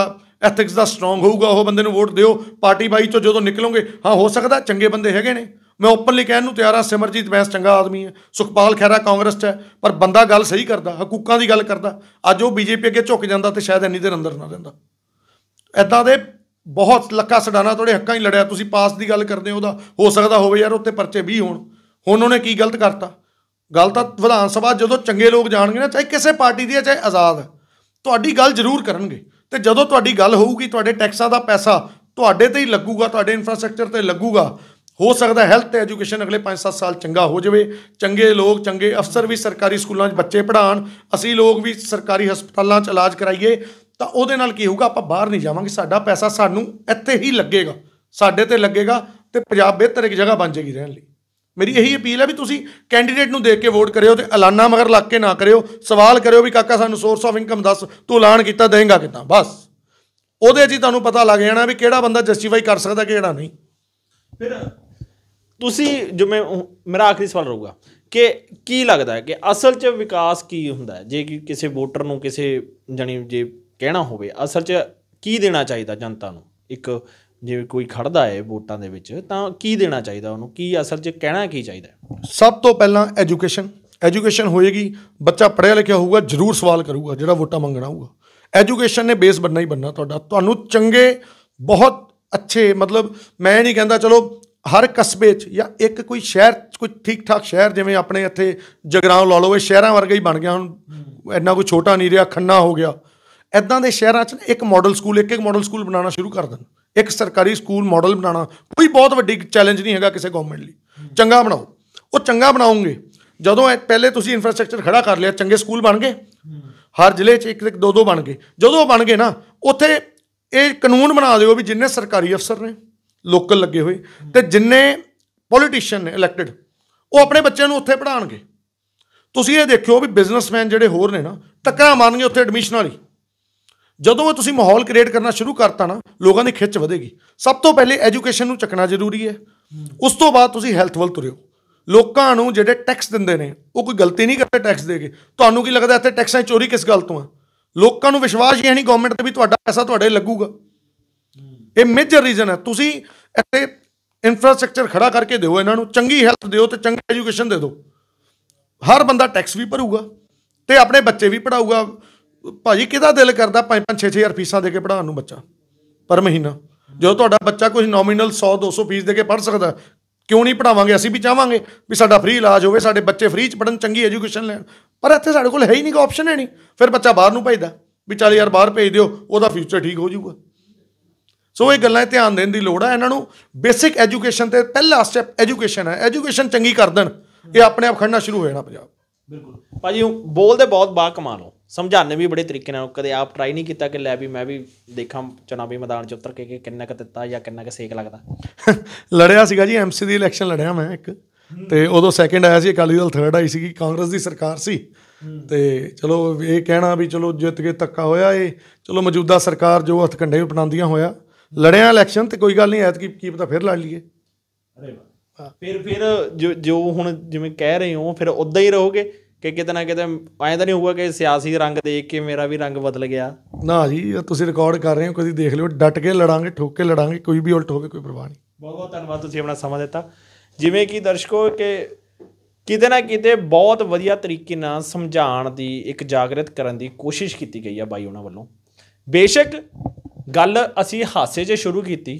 ਐਥਿਕਸ ਦਾ ਸਟਰੋਂਗ ਹੋਊਗਾ ਉਹ ਬੰਦੇ ਨੂੰ ਵੋਟ ਦਿਓ ਪਾਰਟੀ ਬਾਈ ਚੋਂ ਜਦੋਂ ਨਿਕਲੋਗੇ ਹਾਂ ਹੋ ਸਕਦਾ ਚੰਗੇ ਬੰਦੇ ਹੈਗੇ ਨੇ ਮੈਂ ਓਪਨਲੀ ਕਹਿਣ ਨੂੰ ਤਿਆਰ ਆ ਸਿਮਰਜੀਤ ਬੈਂਸ ਚੰਗਾ ਆਦਮੀ ਹੈ ਸੁਖਪਾਲ ਖੈਰਾ ਕਾਂਗਰਸ 'ਚ ਹੈ ਪਰ ਬੰਦਾ ਗੱਲ ਸਹੀ ਕਰਦਾ ਹਕੂਕਾਂ ਦੀ ਗੱਲ ਕਰਦਾ ਅੱਜ ਉਹ ਬੀਜੇਪੀ ਅੱਗੇ ਝੁੱਕ ਜਾਂਦਾ ਤੇ ਸ਼ਾਇਦ ਇੰਨੀ ਦੇਰ ਅੰਦਰ ਨਾ ਰਹਿੰਦਾ ਐਦਾਂ ਦੇ ਬਹੁਤ ਲੱਕਾ ਸਡਾਣਾ ਤੁਹਾਡੇ ਹੱਕਾਂ ਹੀ ਲੜਿਆ ਤੁਸੀਂ ਪਾਸ ਦੀ ਗੱਲ ਕਰਦੇ ਹੋ ਉਹਦਾ ਹੋ ਸਕਦਾ ਹੋਵੇ ਯਾਰ ਉੱਤੇ ਪਰਚੇ 20 ਹੋਣ ਹੁਣ ਉਹਨੇ ਕੀ ਗਲਤ ਕਰਤਾ ਗੱਲ ਤਾਂ ਵਿਧਾਨ ਸਭਾ ਜਦੋਂ ਚੰਗੇ ਲੋਕ ਜਾਣਗੇ ਨਾ ਚਾਹੇ ਕਿਸੇ ਪਾਰਟੀ ਦੀ ਹੈ ਚਾਹੇ ਆਜ਼ਾਦ ਤੁਹਾਡੀ ਗੱਲ ਜ਼ਰੂਰ ਕਰਨਗੇ ਤੇ ਜਦੋਂ ਤੁਹਾਡੀ ਗੱਲ ਹੋਊਗੀ ਤੁਹਾਡੇ ਟੈਕਸਾਂ ਦਾ ਪੈਸਾ ਤੁਹਾਡੇ ਤੇ ਹੀ ਲੱਗੂਗਾ ਤੁਹਾਡੇ ਇਨਫਰਾਸਟ੍ਰਕਚਰ ਤੇ ਲੱਗੂਗਾ ਹੋ ਸਕਦਾ ਹੈਲਥ ਤੇ ਐਜੂਕੇਸ਼ਨ ਅਗਲੇ 5-7 ਸਾਲ ਚੰਗਾ ਹੋ ਜਾਵੇ ਚੰਗੇ ਲੋਕ ਚੰਗੇ ਅਫਸਰ ਵੀ ਸਰਕਾਰੀ ਸਕੂਲਾਂ 'ਚ ਬੱਚੇ ਪੜ੍ਹਾਣ ਅਸੀਂ ਲੋਕ ਵੀ ਸਰਕਾਰੀ ਹਸਪਤਾਲਾਂ 'ਚ ਇਲਾਜ ਕਰਾਈਏ ਤਾਂ ਉਹਦੇ ਨਾਲ ਕੀ ਹੋਊਗਾ ਆਪਾਂ ਬਾਹਰ ਨਹੀਂ ਜਾਵਾਂਗੇ ਸਾਡਾ ਪੈਸਾ ਸਾਨੂੰ ਇੱਥੇ ਹੀ ਲੱਗੇਗਾ ਸਾਡੇ ਤੇ ਲੱਗੇਗਾ ਤੇ ਪੰਜਾਬ ਬਿਹਤਰ ਇੱਕ ਜਗ੍ਹਾ ਬਣ ਜਾਏਗੀ ਰਹਿਣ ਲਈ ਮੇਰੀ ਇਹੀ ਅਪੀਲ ਹੈ ਵੀ ਤੁਸੀਂ ਕੈਂਡੀਡੇਟ ਨੂੰ ਦੇਖ ਕੇ ਵੋਟ ਕਰਿਓ ਤੇ ਐਲਾਨਾ ਮਗਰ ਲੱਗ ਕੇ ਨਾ ਕਰਿਓ ਸਵਾਲ ਕਰਿਓ ਵੀ ਕਾਕਾ ਸਾਨੂੰ ਸੋਰਸ ਆਫ ਇਨਕਮ ਦੱਸ ਤੂੰ ਐਲਾਨ ਕੀਤਾ ਦੇਂਗਾ ਕਿਤਾ ਬਸ ਉਹਦੇ ਜੀ ਤੁਹਾਨੂੰ ਪਤਾ ਲੱਗ ਜਾਣਾ ਵੀ ਕਿਹੜਾ ਬੰਦਾ ਜਸਟੀਫਾਈ ਕਰ ਸਕਦਾ ਕਿਹੜਾ ਨਹੀਂ ਫਿਰ ਤੁਸੀਂ ਜਿਵੇਂ ਮੇਰਾ ਆਖਰੀ ਸਵਾਲ ਰਹੂਗਾ ਕਿ ਕੀ ਲੱਗਦਾ ਹੈ ਕਿ ਅਸਲ 'ਚ ਵਿਕਾਸ ਕੀ ਹੁੰਦਾ ਹੈ ਜੇ ਕਿਸੇ ਵੋਟਰ ਨੂੰ ਕਿਸੇ ਜਾਨੀ ਜੇ ਕਹਿਣਾ ਹੋਵੇ ਅਸਲ 'ਚ ਕੀ ਦੇਣਾ ਚਾਹੀਦਾ ਜਨਤਾ ਨੂੰ ਇੱਕ ਜੇ ਕੋਈ ਖੜਦਾ ਹੈ ਵੋਟਾਂ ਦੇ ਵਿੱਚ ਤਾਂ ਕੀ ਦੇਣਾ ਚਾਹੀਦਾ ਉਹਨੂੰ ਕੀ ਅਸਲ 'ਚ ਕਹਿਣਾ ਕੀ ਚਾਹੀਦਾ ਸਭ ਤੋਂ ਪਹਿਲਾਂ ਐਜੂਕੇਸ਼ਨ ਐਜੂਕੇਸ਼ਨ ਹੋਏਗੀ ਬੱਚਾ ਪੜ੍ਹਿਆ ਲਿਖਿਆ ਹੋਊਗਾ ਜ਼ਰੂਰ ਸਵਾਲ ਕਰੂਗਾ ਜਿਹੜਾ ਵੋਟਾਂ ਮੰਗਣਾ ਹੋਊਗਾ ਐਜੂਕੇਸ਼ਨ ਨੇ ਬੇਸ ਬੰਨਾ ਹੀ ਬੰਨਾ ਤੁਹਾਡਾ ਤੁਹਾਨੂੰ ਚੰਗੇ ਬਹੁਤ ਅੱਛੇ ਮਤਲਬ ਮੈਂ ਨਹੀਂ ਕਹਿੰਦਾ ਚਲੋ ਹਰ ਕਸਬੇ 'ਚ ਜਾਂ ਇੱਕ ਕੋਈ ਸ਼ਹਿਰ ਕੋਈ ਠੀਕ ਠਾਕ ਸ਼ਹਿਰ ਜਿਵੇਂ ਆਪਣੇ ਇੱਥੇ ਜਗਰਾਉਂ ਲਾ ਲਓ ਇਹ ਸ਼ਹਿਰਾਂ ਵਰਗਾ ਹੀ ਬਣ ਗਿਆ ਹੁਣ ਇੰਨਾ ਕੋਈ ਛੋਟਾ ਨਹੀਂ ਰਿਹਾ ਖੰਨਾ ਹੋ ਗਿਆ ਐਦਾਂ ਦੇ ਸ਼ਹਿਰਾਂ 'ਚ ਇੱਕ ਮਾਡਲ ਸਕੂਲ ਇੱਕ ਇੱਕ ਮਾਡਲ ਸਕੂਲ ਬਣਾਉਣਾ ਸ਼ੁਰੂ ਕਰ ਦੇਣ ਇੱਕ ਸਰਕਾਰੀ ਸਕੂਲ ਮਾਡਲ ਬਣਾਉਣਾ ਕੋਈ ਬਹੁਤ ਵੱਡੀ ਚੈਲੰਜ ਨਹੀਂ ਹੈਗਾ ਕਿਸੇ ਗਵਰਨਮੈਂਟ ਲਈ ਚੰਗਾ ਬਣਾਓ ਉਹ ਚੰਗਾ ਬਣਾਉਂਗੇ ਜਦੋਂ ਪਹਿਲੇ ਤੁਸੀਂ ਇਨਫਰਾਸਟ੍ਰਕਚਰ ਖੜਾ ਕਰ ਲਿਆ ਚੰਗੇ ਸਕੂਲ ਬਣ ਗਏ ਹਰ ਜ਼ਿਲ੍ਹੇ 'ਚ ਇੱਕ ਇੱਕ ਦੋ ਦੋ ਬਣ ਗਏ ਜਦੋਂ ਬਣ ਗਏ ਨਾ ਉੱਥੇ ਇਹ ਕਾਨੂੰਨ ਬਣਾ ਦਿਓ ਵੀ ਜਿੰਨੇ ਸਰਕਾਰੀ ਅਫਸਰ ਨੇ ਲੋਕਲ ਲੱਗੇ ਹੋਏ ਤੇ ਜਿੰਨੇ ਪੋਲੀਟੀਸ਼ੀਅਨ ਨੇ ਇਲੈਕਟਡ ਉਹ ਆਪਣੇ ਬੱਚਿਆਂ ਨੂੰ ਉੱਥੇ ਪੜਾਉਣਗੇ ਤੁਸੀਂ ਇਹ ਦੇਖਿਓ ਵੀ ਬਿਜ਼ਨਸਮੈਨ ਜਿਹੜੇ ਹੋਰ ਨੇ ਨਾ ਟੱਕਰਾਂ ਮਾਰਨਗੇ ਉੱਥੇ ਐਡਮਿਸ਼ਨ ਵਾਲੀ ਜਦੋਂ ਉਹ ਤੁਸੀਂ ਮਾਹੌਲ ਕ੍ਰੀਏਟ ਕਰਨਾ ਸ਼ੁਰੂ ਕਰਤਾ ਨਾ ਲੋਕਾਂ ਦੀ ਖਿੱਚ ਵਧੇਗੀ ਸਭ ਤੋਂ ਪਹਿਲੇ ਐਜੂਕੇਸ਼ਨ ਨੂੰ ਚੱਕਣਾ ਜ਼ਰੂਰੀ ਹੈ ਉਸ ਤੋਂ ਬਾਅਦ ਤੁਸੀਂ ਹੈਲਥ ਵੱਲ ਤੁਰਿਓ ਲੋਕਾਂ ਨੂੰ ਜਿਹੜੇ ਟੈਕਸ ਦਿੰਦੇ ਨੇ ਉਹ ਕੋਈ ਗਲਤੀ ਨਹੀਂ ਕਰਦੇ ਟੈਕਸ ਦੇ ਕੇ ਤੁਹਾਨੂੰ ਕੀ ਲੱਗਦਾ ਇੱਥੇ ਟੈਕਸਾਂ ਚੋਰੀ ਕਿਸ ਗੱਲ ਤੋਂ ਆ ਲੋਕਾਂ ਨੂੰ ਵਿਸ਼ਵਾਸ ਹੀ ਨਹੀਂ ਗਵਰਨਮੈਂਟ ਤੇ ਵੀ ਤੁਹਾਡਾ ਪੈਸਾ ਤੁਹਾਡੇ ਲੱਗੂਗਾ ਇਹ ਮੇਜਰ ਰੀਜ਼ਨ ਹੈ ਤੁਸੀਂ ਇੱਥੇ ਇਨਫਰਾਸਟ੍ਰਕਚਰ ਖੜਾ ਕਰਕੇ ਦਿਓ ਇਹਨਾਂ ਨੂੰ ਚੰਗੀ ਹੈਲਥ ਦਿਓ ਤੇ ਚੰਗੀ ਐਜੂਕੇਸ਼ਨ ਦੇ ਦਿਓ ਹਰ ਬੰਦਾ ਟੈਕਸ ਵੀ ਭਰੂਗਾ ਤੇ ਆਪਣੇ ਬੱਚੇ ਵੀ ਪੜਾਊਗਾ ਭਾਜੀ ਕਿਹਦਾ ਦਿਲ ਕਰਦਾ 5-5 6000 ਫੀਸਾਂ ਦੇ ਕੇ ਪੜਾਉਣ ਨੂੰ ਬੱਚਾ ਪਰ ਮਹੀਨਾ ਜੋ ਤੁਹਾਡਾ ਬੱਚਾ ਕੁਝ ਨੋਮੀਨਲ 100 200 ਫੀਸ ਦੇ ਕੇ ਪੜ ਸਕਦਾ ਕਿਉਂ ਨਹੀਂ ਪੜਾਵਾਂਗੇ ਅਸੀਂ ਵੀ ਚਾਹਾਂਗੇ ਵੀ ਸਾਡਾ ਫ੍ਰੀ ਇਲਾਜ ਹੋਵੇ ਸਾਡੇ ਬੱਚੇ ਫ੍ਰੀ ਚ ਪੜਨ ਚੰਗੀ ਐਜੂਕੇਸ਼ਨ ਲੈਣ ਪਰ ਇੱਥੇ ਸਾਡੇ ਕੋਲ ਹੈ ਹੀ ਨਹੀਂ ਕੋਈ ਆਪਸ਼ਨ ਹੈ ਨਹੀਂ ਫਿਰ ਬੱਚਾ ਬਾਹਰ ਨੂੰ ਭੇਜਦਾ ਵੀ ਚੱਲ ਯਾਰ ਬਾਹਰ ਭੇਜ ਦਿਓ ਉਹਦਾ ਫਿਊਚਰ ਠੀਕ ਹੋ ਜਾਊਗਾ ਸੋ ਇਹ ਗੱਲਾਂ ਧਿਆਨ ਦੇਣ ਦੀ ਲੋੜ ਹੈ ਇਹਨਾਂ ਨੂੰ ਬੇਸਿਕ ਐਜੂਕੇਸ਼ਨ ਤੇ ਪਹਿਲਾ ਸਟੈਪ ਐਜੂਕੇਸ਼ਨ ਹੈ ਐਜੂਕੇਸ਼ਨ ਚੰਗੀ ਕਰ ਦੇਣ ਇਹ ਆਪਣੇ ਆਪ ਖੜਨਾ ਸ਼ੁਰੂ ਹੋ ਜਾਣਾ ਪੰਜਾਬ ਬਿਲਕੁਲ ਭਾਜੀ ਬੋਲਦੇ ਬਹੁਤ ਬਾ ਕਮਾਲ ਹੋ ਸਮਝਾਣੇ ਵੀ ਬੜੇ ਤਰੀਕੇ ਨਾਲ ਕਦੇ ਆਪ ਟਰਾਈ ਨਹੀਂ ਕੀਤਾ ਕਿ ਲੈ ਵੀ ਮੈਂ ਵੀ ਦੇਖਾਂ ਚਨਾਬੀ ਮੈਦਾਨ 'ਚ ਉਤਰ ਕੇ ਕਿ ਕਿੰਨਾ ਕੁ ਦਿੱਤਾ ਜਾਂ ਕਿੰਨਾ ਕੁ ਸੇਕ ਲੱਗਦਾ ਲੜਿਆ ਸੀਗਾ ਜੀ ਐਮਸੀ ਦੀ ਇਲੈਕਸ਼ਨ ਲੜਿਆ ਮੈਂ ਇੱਕ ਤੇ ਉਦੋਂ ਸੈਕਿੰਡ ਆਇਆ ਸੀ ਅਕਾਲੀ ਦਲ ਥਰਡ ਆਈ ਸੀਗੀ ਕਾਂਗਰਸ ਦੀ ਸਰਕਾਰ ਸੀ ਤੇ ਚਲੋ ਇਹ ਕਹਿਣਾ ਵੀ ਚਲੋ ਜਿੱਤ ਕੇ ਤੱਕਾ ਹੋਇਆ ਇਹ ਚਲੋ ਮੌਜੂਦਾ ਸਰਕਾਰ ਜੋ ਹੱਥ ਕੰਡੇ ਹੋਇਆ ਲੜਿਆ ਇਲੈਕਸ਼ਨ ਤੇ ਕੋਈ ਗੱਲ ਨਹੀਂ ਐਤ ਕੀ ਕੀ ਪਤਾ ਫਿਰ ਲੜ ਲਈਏ ਅਰੇ ਵਾਹ ਫਿਰ ਫਿਰ ਜੋ ਜੋ ਹੁਣ ਜਿਵੇਂ ਕਹਿ ਰਹੇ ਹੋ ਫਿਰ ਉਦਾਂ ਹੀ ਰਹੋਗੇ ਕਿ ਕਿਤੇ ਨਾ ਕਿਤੇ ਐਂ ਤਾਂ ਨਹੀਂ ਹੋਊਗਾ ਕਿ ਸਿਆਸੀ ਰੰਗ ਦੇਖ ਕੇ ਮੇਰਾ ਵੀ ਰੰਗ ਬਦਲ ਗਿਆ ਨਾ ਜੀ ਤੁਸੀਂ ਰਿਕਾਰਡ ਕਰ ਰਹੇ ਹੋ ਕਦੀ ਦੇਖ ਲਿਓ ਡਟ ਕੇ ਲੜਾਂਗੇ ਠੋਕ ਕੇ ਲੜਾਂਗੇ ਕੋਈ ਵੀ ਉਲਟ ਹੋਵੇ ਕੋਈ ਪਰਵਾਹ ਨਹੀਂ ਬਹੁਤ ਬਹੁਤ ਧੰਨਵਾਦ ਤੁਸੀਂ ਆਪਣਾ ਸਮਾਂ ਦਿੱਤਾ ਜਿਵੇਂ ਕਿ ਦਰਸ਼ਕੋ ਕਿ ਕਿਤੇ ਨਾ ਕਿਤੇ ਬਹੁਤ ਵਧੀਆ ਤਰੀਕੇ ਨਾਲ ਸਮਝਾਉਣ ਦੀ ਇੱਕ ਜਾਗਰਿਤ ਕਰਨ ਦੀ ਕੋਸ਼ਿਸ਼ ਕੀਤੀ ਗਈ ਆ ਬਾਈ ਉਹਨਾਂ ਵੱਲੋਂ ਬੇਸ਼ੱਕ ਗੱਲ ਅਸੀਂ ਹਾਸੇ 'ਚ ਸ਼ੁਰੂ ਕੀਤੀ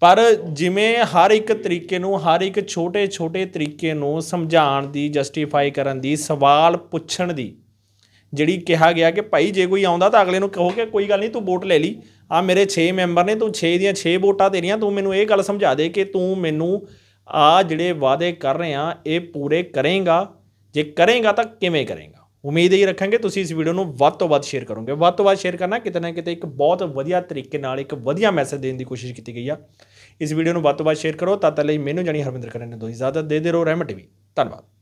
ਪਰ ਜਿਵੇਂ ਹਰ ਇੱਕ ਤਰੀਕੇ ਨੂੰ ਹਰ ਇੱਕ ਛੋਟੇ-ਛੋਟੇ ਤਰੀਕੇ ਨੂੰ ਸਮਝਾਉਣ ਦੀ ਜਸਟੀਫਾਈ ਕਰਨ ਦੀ ਸਵਾਲ ਪੁੱਛਣ ਦੀ ਜਿਹੜੀ ਕਿਹਾ ਗਿਆ ਕਿ ਭਾਈ ਜੇ ਕੋਈ ਆਉਂਦਾ ਤਾਂ ਅਗਲੇ ਨੂੰ ਕਹੋ ਕਿ ਕੋਈ ਗੱਲ ਨਹੀਂ ਤੂੰ ਵੋਟ ਲੈ ਲਈ ਆ ਮੇਰੇ 6 ਮੈਂਬਰ ਨੇ ਤੂੰ 6 ਦੀਆਂ 6 ਵੋਟਾਂ ਤੇਰੀਆਂ ਤੂੰ ਮੈਨੂੰ ਇਹ ਗੱਲ ਸਮਝਾ ਦੇ ਕਿ ਤੂੰ ਮੈਨੂੰ ਆ ਜਿਹੜੇ ਵਾਅਦੇ ਕਰ ਰਹੇ ਆ ਇਹ ਪੂਰੇ ਕਰੇਗਾ ਜੇ ਕਰੇਗਾ ਤਾਂ ਕਿਵੇਂ ਕਰੇਗਾ ਉਮੀਦ ਹੀ ਰੱਖਾਂਗੇ ਤੁਸੀਂ ਇਸ ਵੀਡੀਓ ਨੂੰ ਵੱਧ ਤੋਂ ਵੱਧ ਸ਼ੇਅਰ ਕਰੋਗੇ ਵੱਧ ਤੋਂ ਵੱਧ ਸ਼ੇਅਰ ਕਰਨਾ ਕਿਤੇ ਨਾ ਕਿਤੇ ਇੱਕ ਬਹੁਤ ਵਧੀਆ ਤਰੀਕੇ ਨਾਲ ਇੱਕ ਵਧੀਆ ਮੈਸੇਜ ਦੇਣ ਦੀ ਕੋਸ਼ਿਸ਼ ਕੀਤੀ ਗਈ ਆ ਇਸ ਵੀਡੀਓ ਨੂੰ ਵੱਧ ਤੋਂ ਵੱਧ ਸ਼ੇਅਰ ਕਰੋ ਤਦ ਤੱਕ ਲਈ ਮੈਨੂੰ ਜਾਨੀ ਹਰਵਿੰਦਰ ਕਰਨ ਨੇ ਦੋ ਇਜਾਜ਼ਤ ਦੇ ਦੇ ਰਹੋ ਰਹਿਮਤ ਟੀਵੀ ਧੰਨਵਾਦ